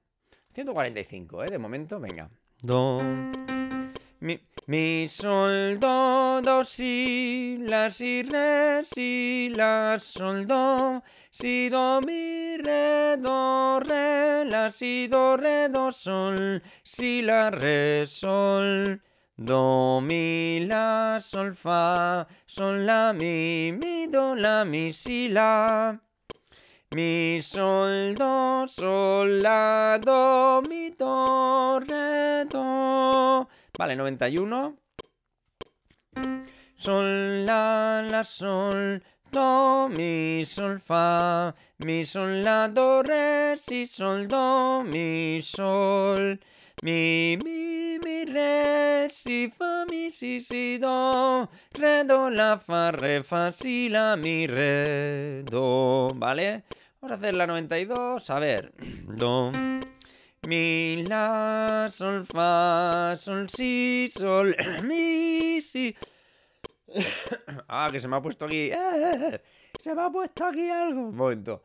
145, ¿eh? De momento, venga. Do, mi, mi si, la, si, las si, la, sol, do, si do mi re do re, la si do re do sol, si la re sol. Do, mi, la, sol, fa, sol, la, mi, mi, do, la, mi, si, la. Mi, sol, do, sol, la, do, mi, do, re, do. Vale, 91. Sol, la, la, sol, do, mi, sol, fa, mi, sol, la, do, re, si, sol, do, mi, sol, mi, mi, mi, re, si, fa, mi, si, si, do, re, do, la, fa, re, fa, si, la, mi, re, do, ¿vale? Vamos a hacer la 92, a ver, do... Mi, eh, eh, eh, [COUGHS] la, sol, fa, sol, si, sol, mi, si. ah, que se me ha puesto aquí. se me ha puesto aquí algo. momento.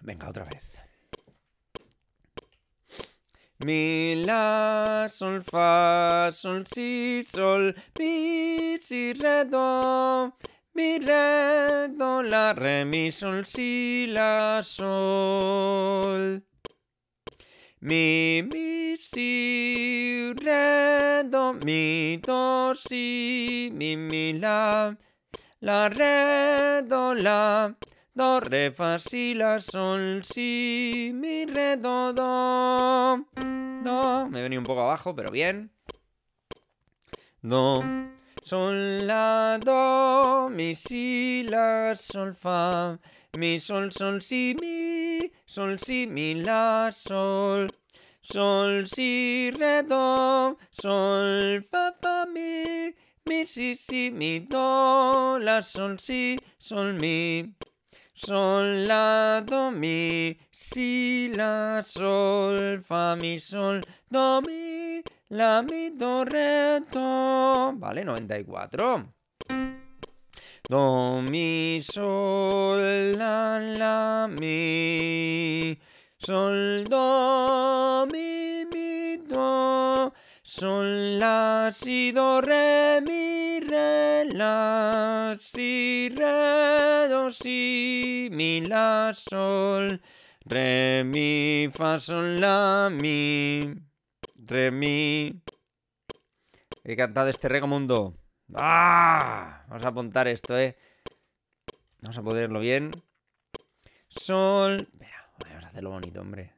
Venga, otra vez. Mi, la, sol, fa, sol, si, sol, mi, si, re, mi re, do, la, re, mi, sol, si, la, sol. Mi, mi, si, re, do, mi, do, si, mi, mi, la. La, re, do, la. Do, re, fa, si, la, sol, si, mi, re, do, do. Do. Me venía un poco abajo, pero bien. Do. Sol, la, do, mi, si, la, sol, fa, mi, sol, sol, si, mi, sol, si, mi, la, sol. Sol, si, re, do, sol, fa, fa, mi, mi, si, si, mi, do, la, sol, si, sol, mi. Sol, la, do, mi, si, la, sol, fa, mi, sol, do, mi. La mi do re do. Vale, 94. Do mi sol la la mi. Sol do mi mi do. Sol la si do re mi re la si re do si mi la sol re mi fa sol la mi re, mi. He cantado este regomundo ¡Ah! Vamos a apuntar esto, ¿eh? Vamos a poderlo bien. Sol. Espera, vamos a hacerlo bonito, hombre.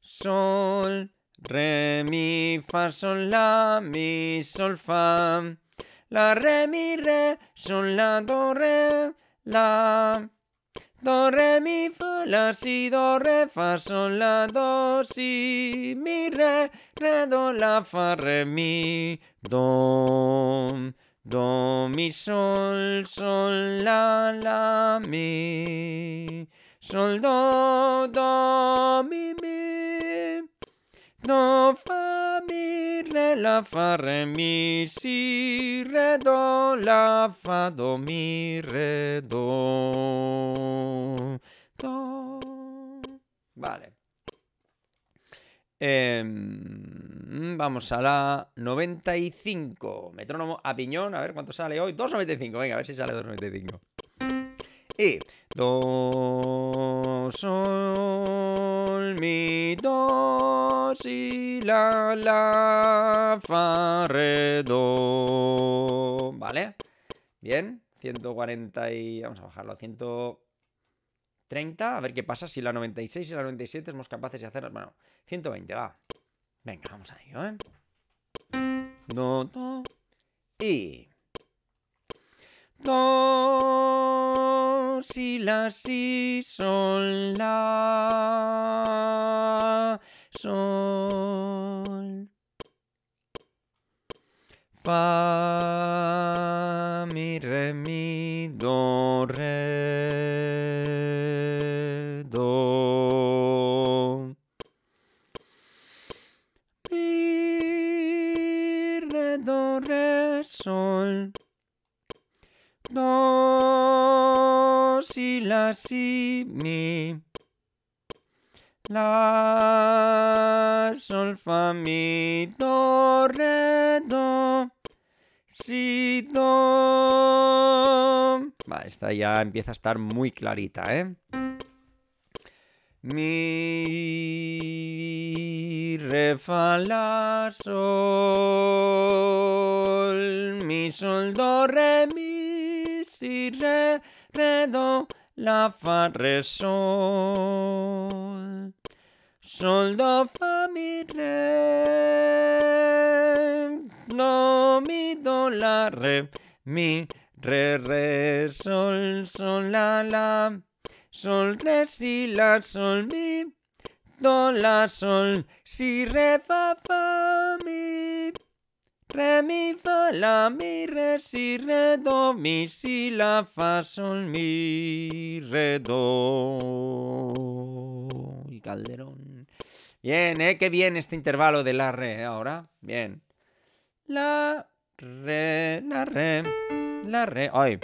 Sol. Re, mi, fa, sol, la, mi, sol, fa. La, re, mi, re, sol, la, do, re, la. Do, re, mi, fa, la, si, do, re, fa, sol, la, do, si, mi, re, re, do, la, fa, re, mi, do, do, mi, sol, sol, la, la, mi, sol, do, do, mi, mi, do, fa, la, fa, re, mi, si, re, do, la, fa, do, mi, re, do, Vale. Em, vamos a la 95. Metrónomo a piñón. A ver cuánto sale hoy. 2.95. Venga, a ver si sale 2.95. Y do, sol, mi, do si, la, la, fa, re, ¿Vale? Bien, 140 y... Vamos a bajarlo a 130. A ver qué pasa si la 96 y la 97 somos capaces de hacer... Bueno, 120, va. Venga, vamos a ello, ¿eh? Y... Do, si, la, si, sol, la, sol. Fa, mi, re, mi, do, re, do. Mi, re, do, re, sol. Do, si, la, si, mi. La, sol, fa, mi, do, re, do, si, do. esta ya empieza a estar muy clarita, ¿eh? Mi, re, fa, la, sol, mi, sol, do, re, si, re, re, do, la, fa, re, sol. Sol, do, fa, mi, re. no mi, do, la, re, mi, re, re, sol, sol, la, la. Sol, re, si, la, sol, mi, do, la, sol, si, re, fa, fa. Re, mi, fa, la, mi, re, si, re, do, mi, si, la, fa, sol, mi, re, do. Y calderón. Bien, ¿eh? Qué bien este intervalo de la, re, ¿eh? ahora. Bien. La, re, la, re, la, re. ¡Ay!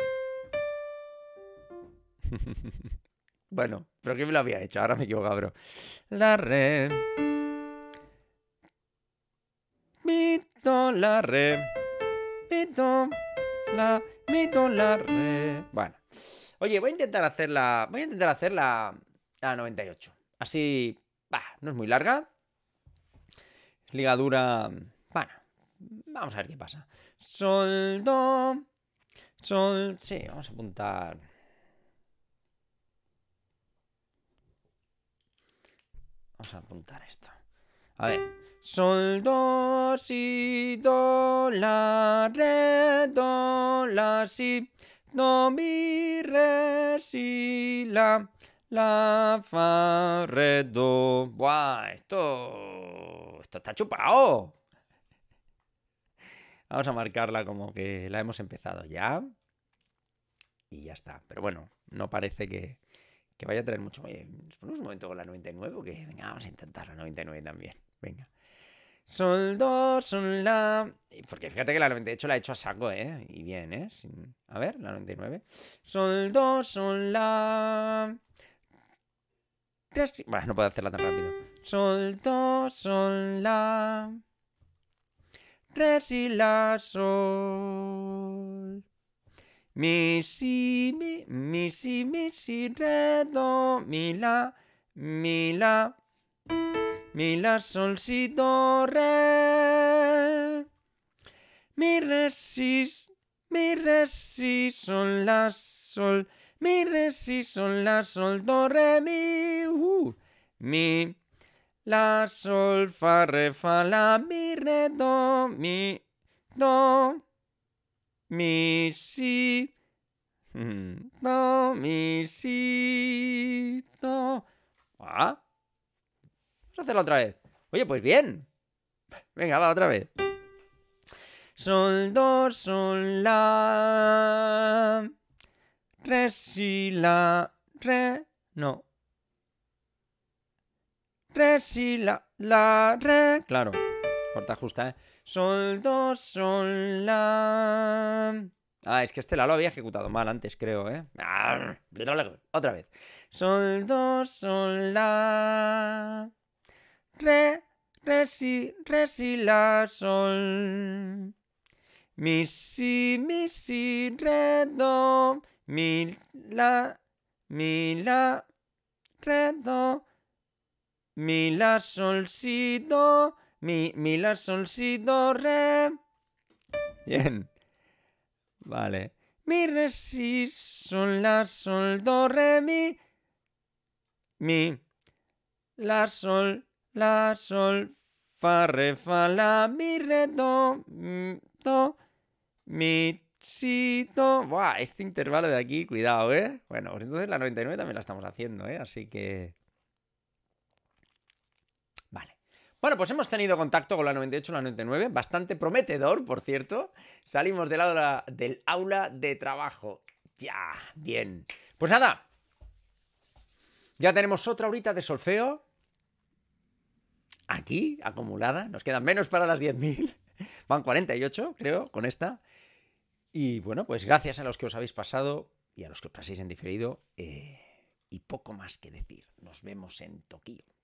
[LAUGHS] bueno, pero que me lo había hecho, ahora me equivoco, bro. La, re. do, la, re. Mi, do, la, mi, do, la, re. Bueno. Oye, voy a intentar hacerla. Voy a intentar hacerla a 98. Así. no es muy larga. Ligadura. Bueno. Vamos a ver qué pasa. Sol, do. Sol. Sí, vamos a apuntar. Vamos a apuntar esto. A ver. Sol, do, si, do, la, re, do, la, si, do, mi, re, si, la, la, fa, re, do. Buah, esto, esto está chupado. Vamos a marcarla como que la hemos empezado ya. Y ya está. Pero bueno, no parece que, que vaya a traer mucho. Oye, eh, ponemos un momento con la 99 que venga, vamos a intentar la 99 también. Sol, do, sol, la. Porque fíjate que la 98 la he hecho a saco, ¿eh? Y bien, ¿eh? A ver, la 99. Sol, do, sol, la. Bueno, no puedo hacerla tan rápido. Sol, do, sol, la. tres si, la, sol. Mi, si, mi, mi, si, mi, si, re, do, mi, la, mi, la. Mi la sol si do re. Mi re si, mi re si sol la sol. Mi re si sol la sol do re mi. Uh. Mi la sol fa re fa la mi re do mi do mi si hmm, do mi si do ah Vamos hacerla otra vez. Oye, pues bien. Venga, va, otra vez. Sol, do, sol, la. Re, si, la, re. No. Re, si, la, la, re. Claro. Corta justa, ¿eh? Sol, do, sol, la. Ah, es que este la lo había ejecutado mal antes, creo, ¿eh? Ah, otra vez. Sol, do, sol, la re, re, si, re, si, la, sol. Mi, si, mi, si, re, do, mi, la, mi, la, re, do, mi, la, sol, si, do, mi, mi, la, sol, si, do, re. Bien. Vale. Mi, re, si, sol, la, sol, do, re, mi. Mi, la, sol, la, sol, fa, re, fa, la, mi, re, mm, do, mi, si, do. Buah, este intervalo de aquí, cuidado, ¿eh? Bueno, pues entonces la 99 también la estamos haciendo, ¿eh? Así que... Vale. Bueno, pues hemos tenido contacto con la 98, la 99, bastante prometedor, por cierto. Salimos del aula, del aula de trabajo. Ya, bien. Pues nada, ya tenemos otra horita de solfeo aquí acumulada. Nos quedan menos para las 10.000. [LAUGHS] Van 48, creo, con esta. Y bueno, pues gracias a los que os habéis pasado y a los que os paséis en diferido. Eh, y poco más que decir. Nos vemos en Tokio.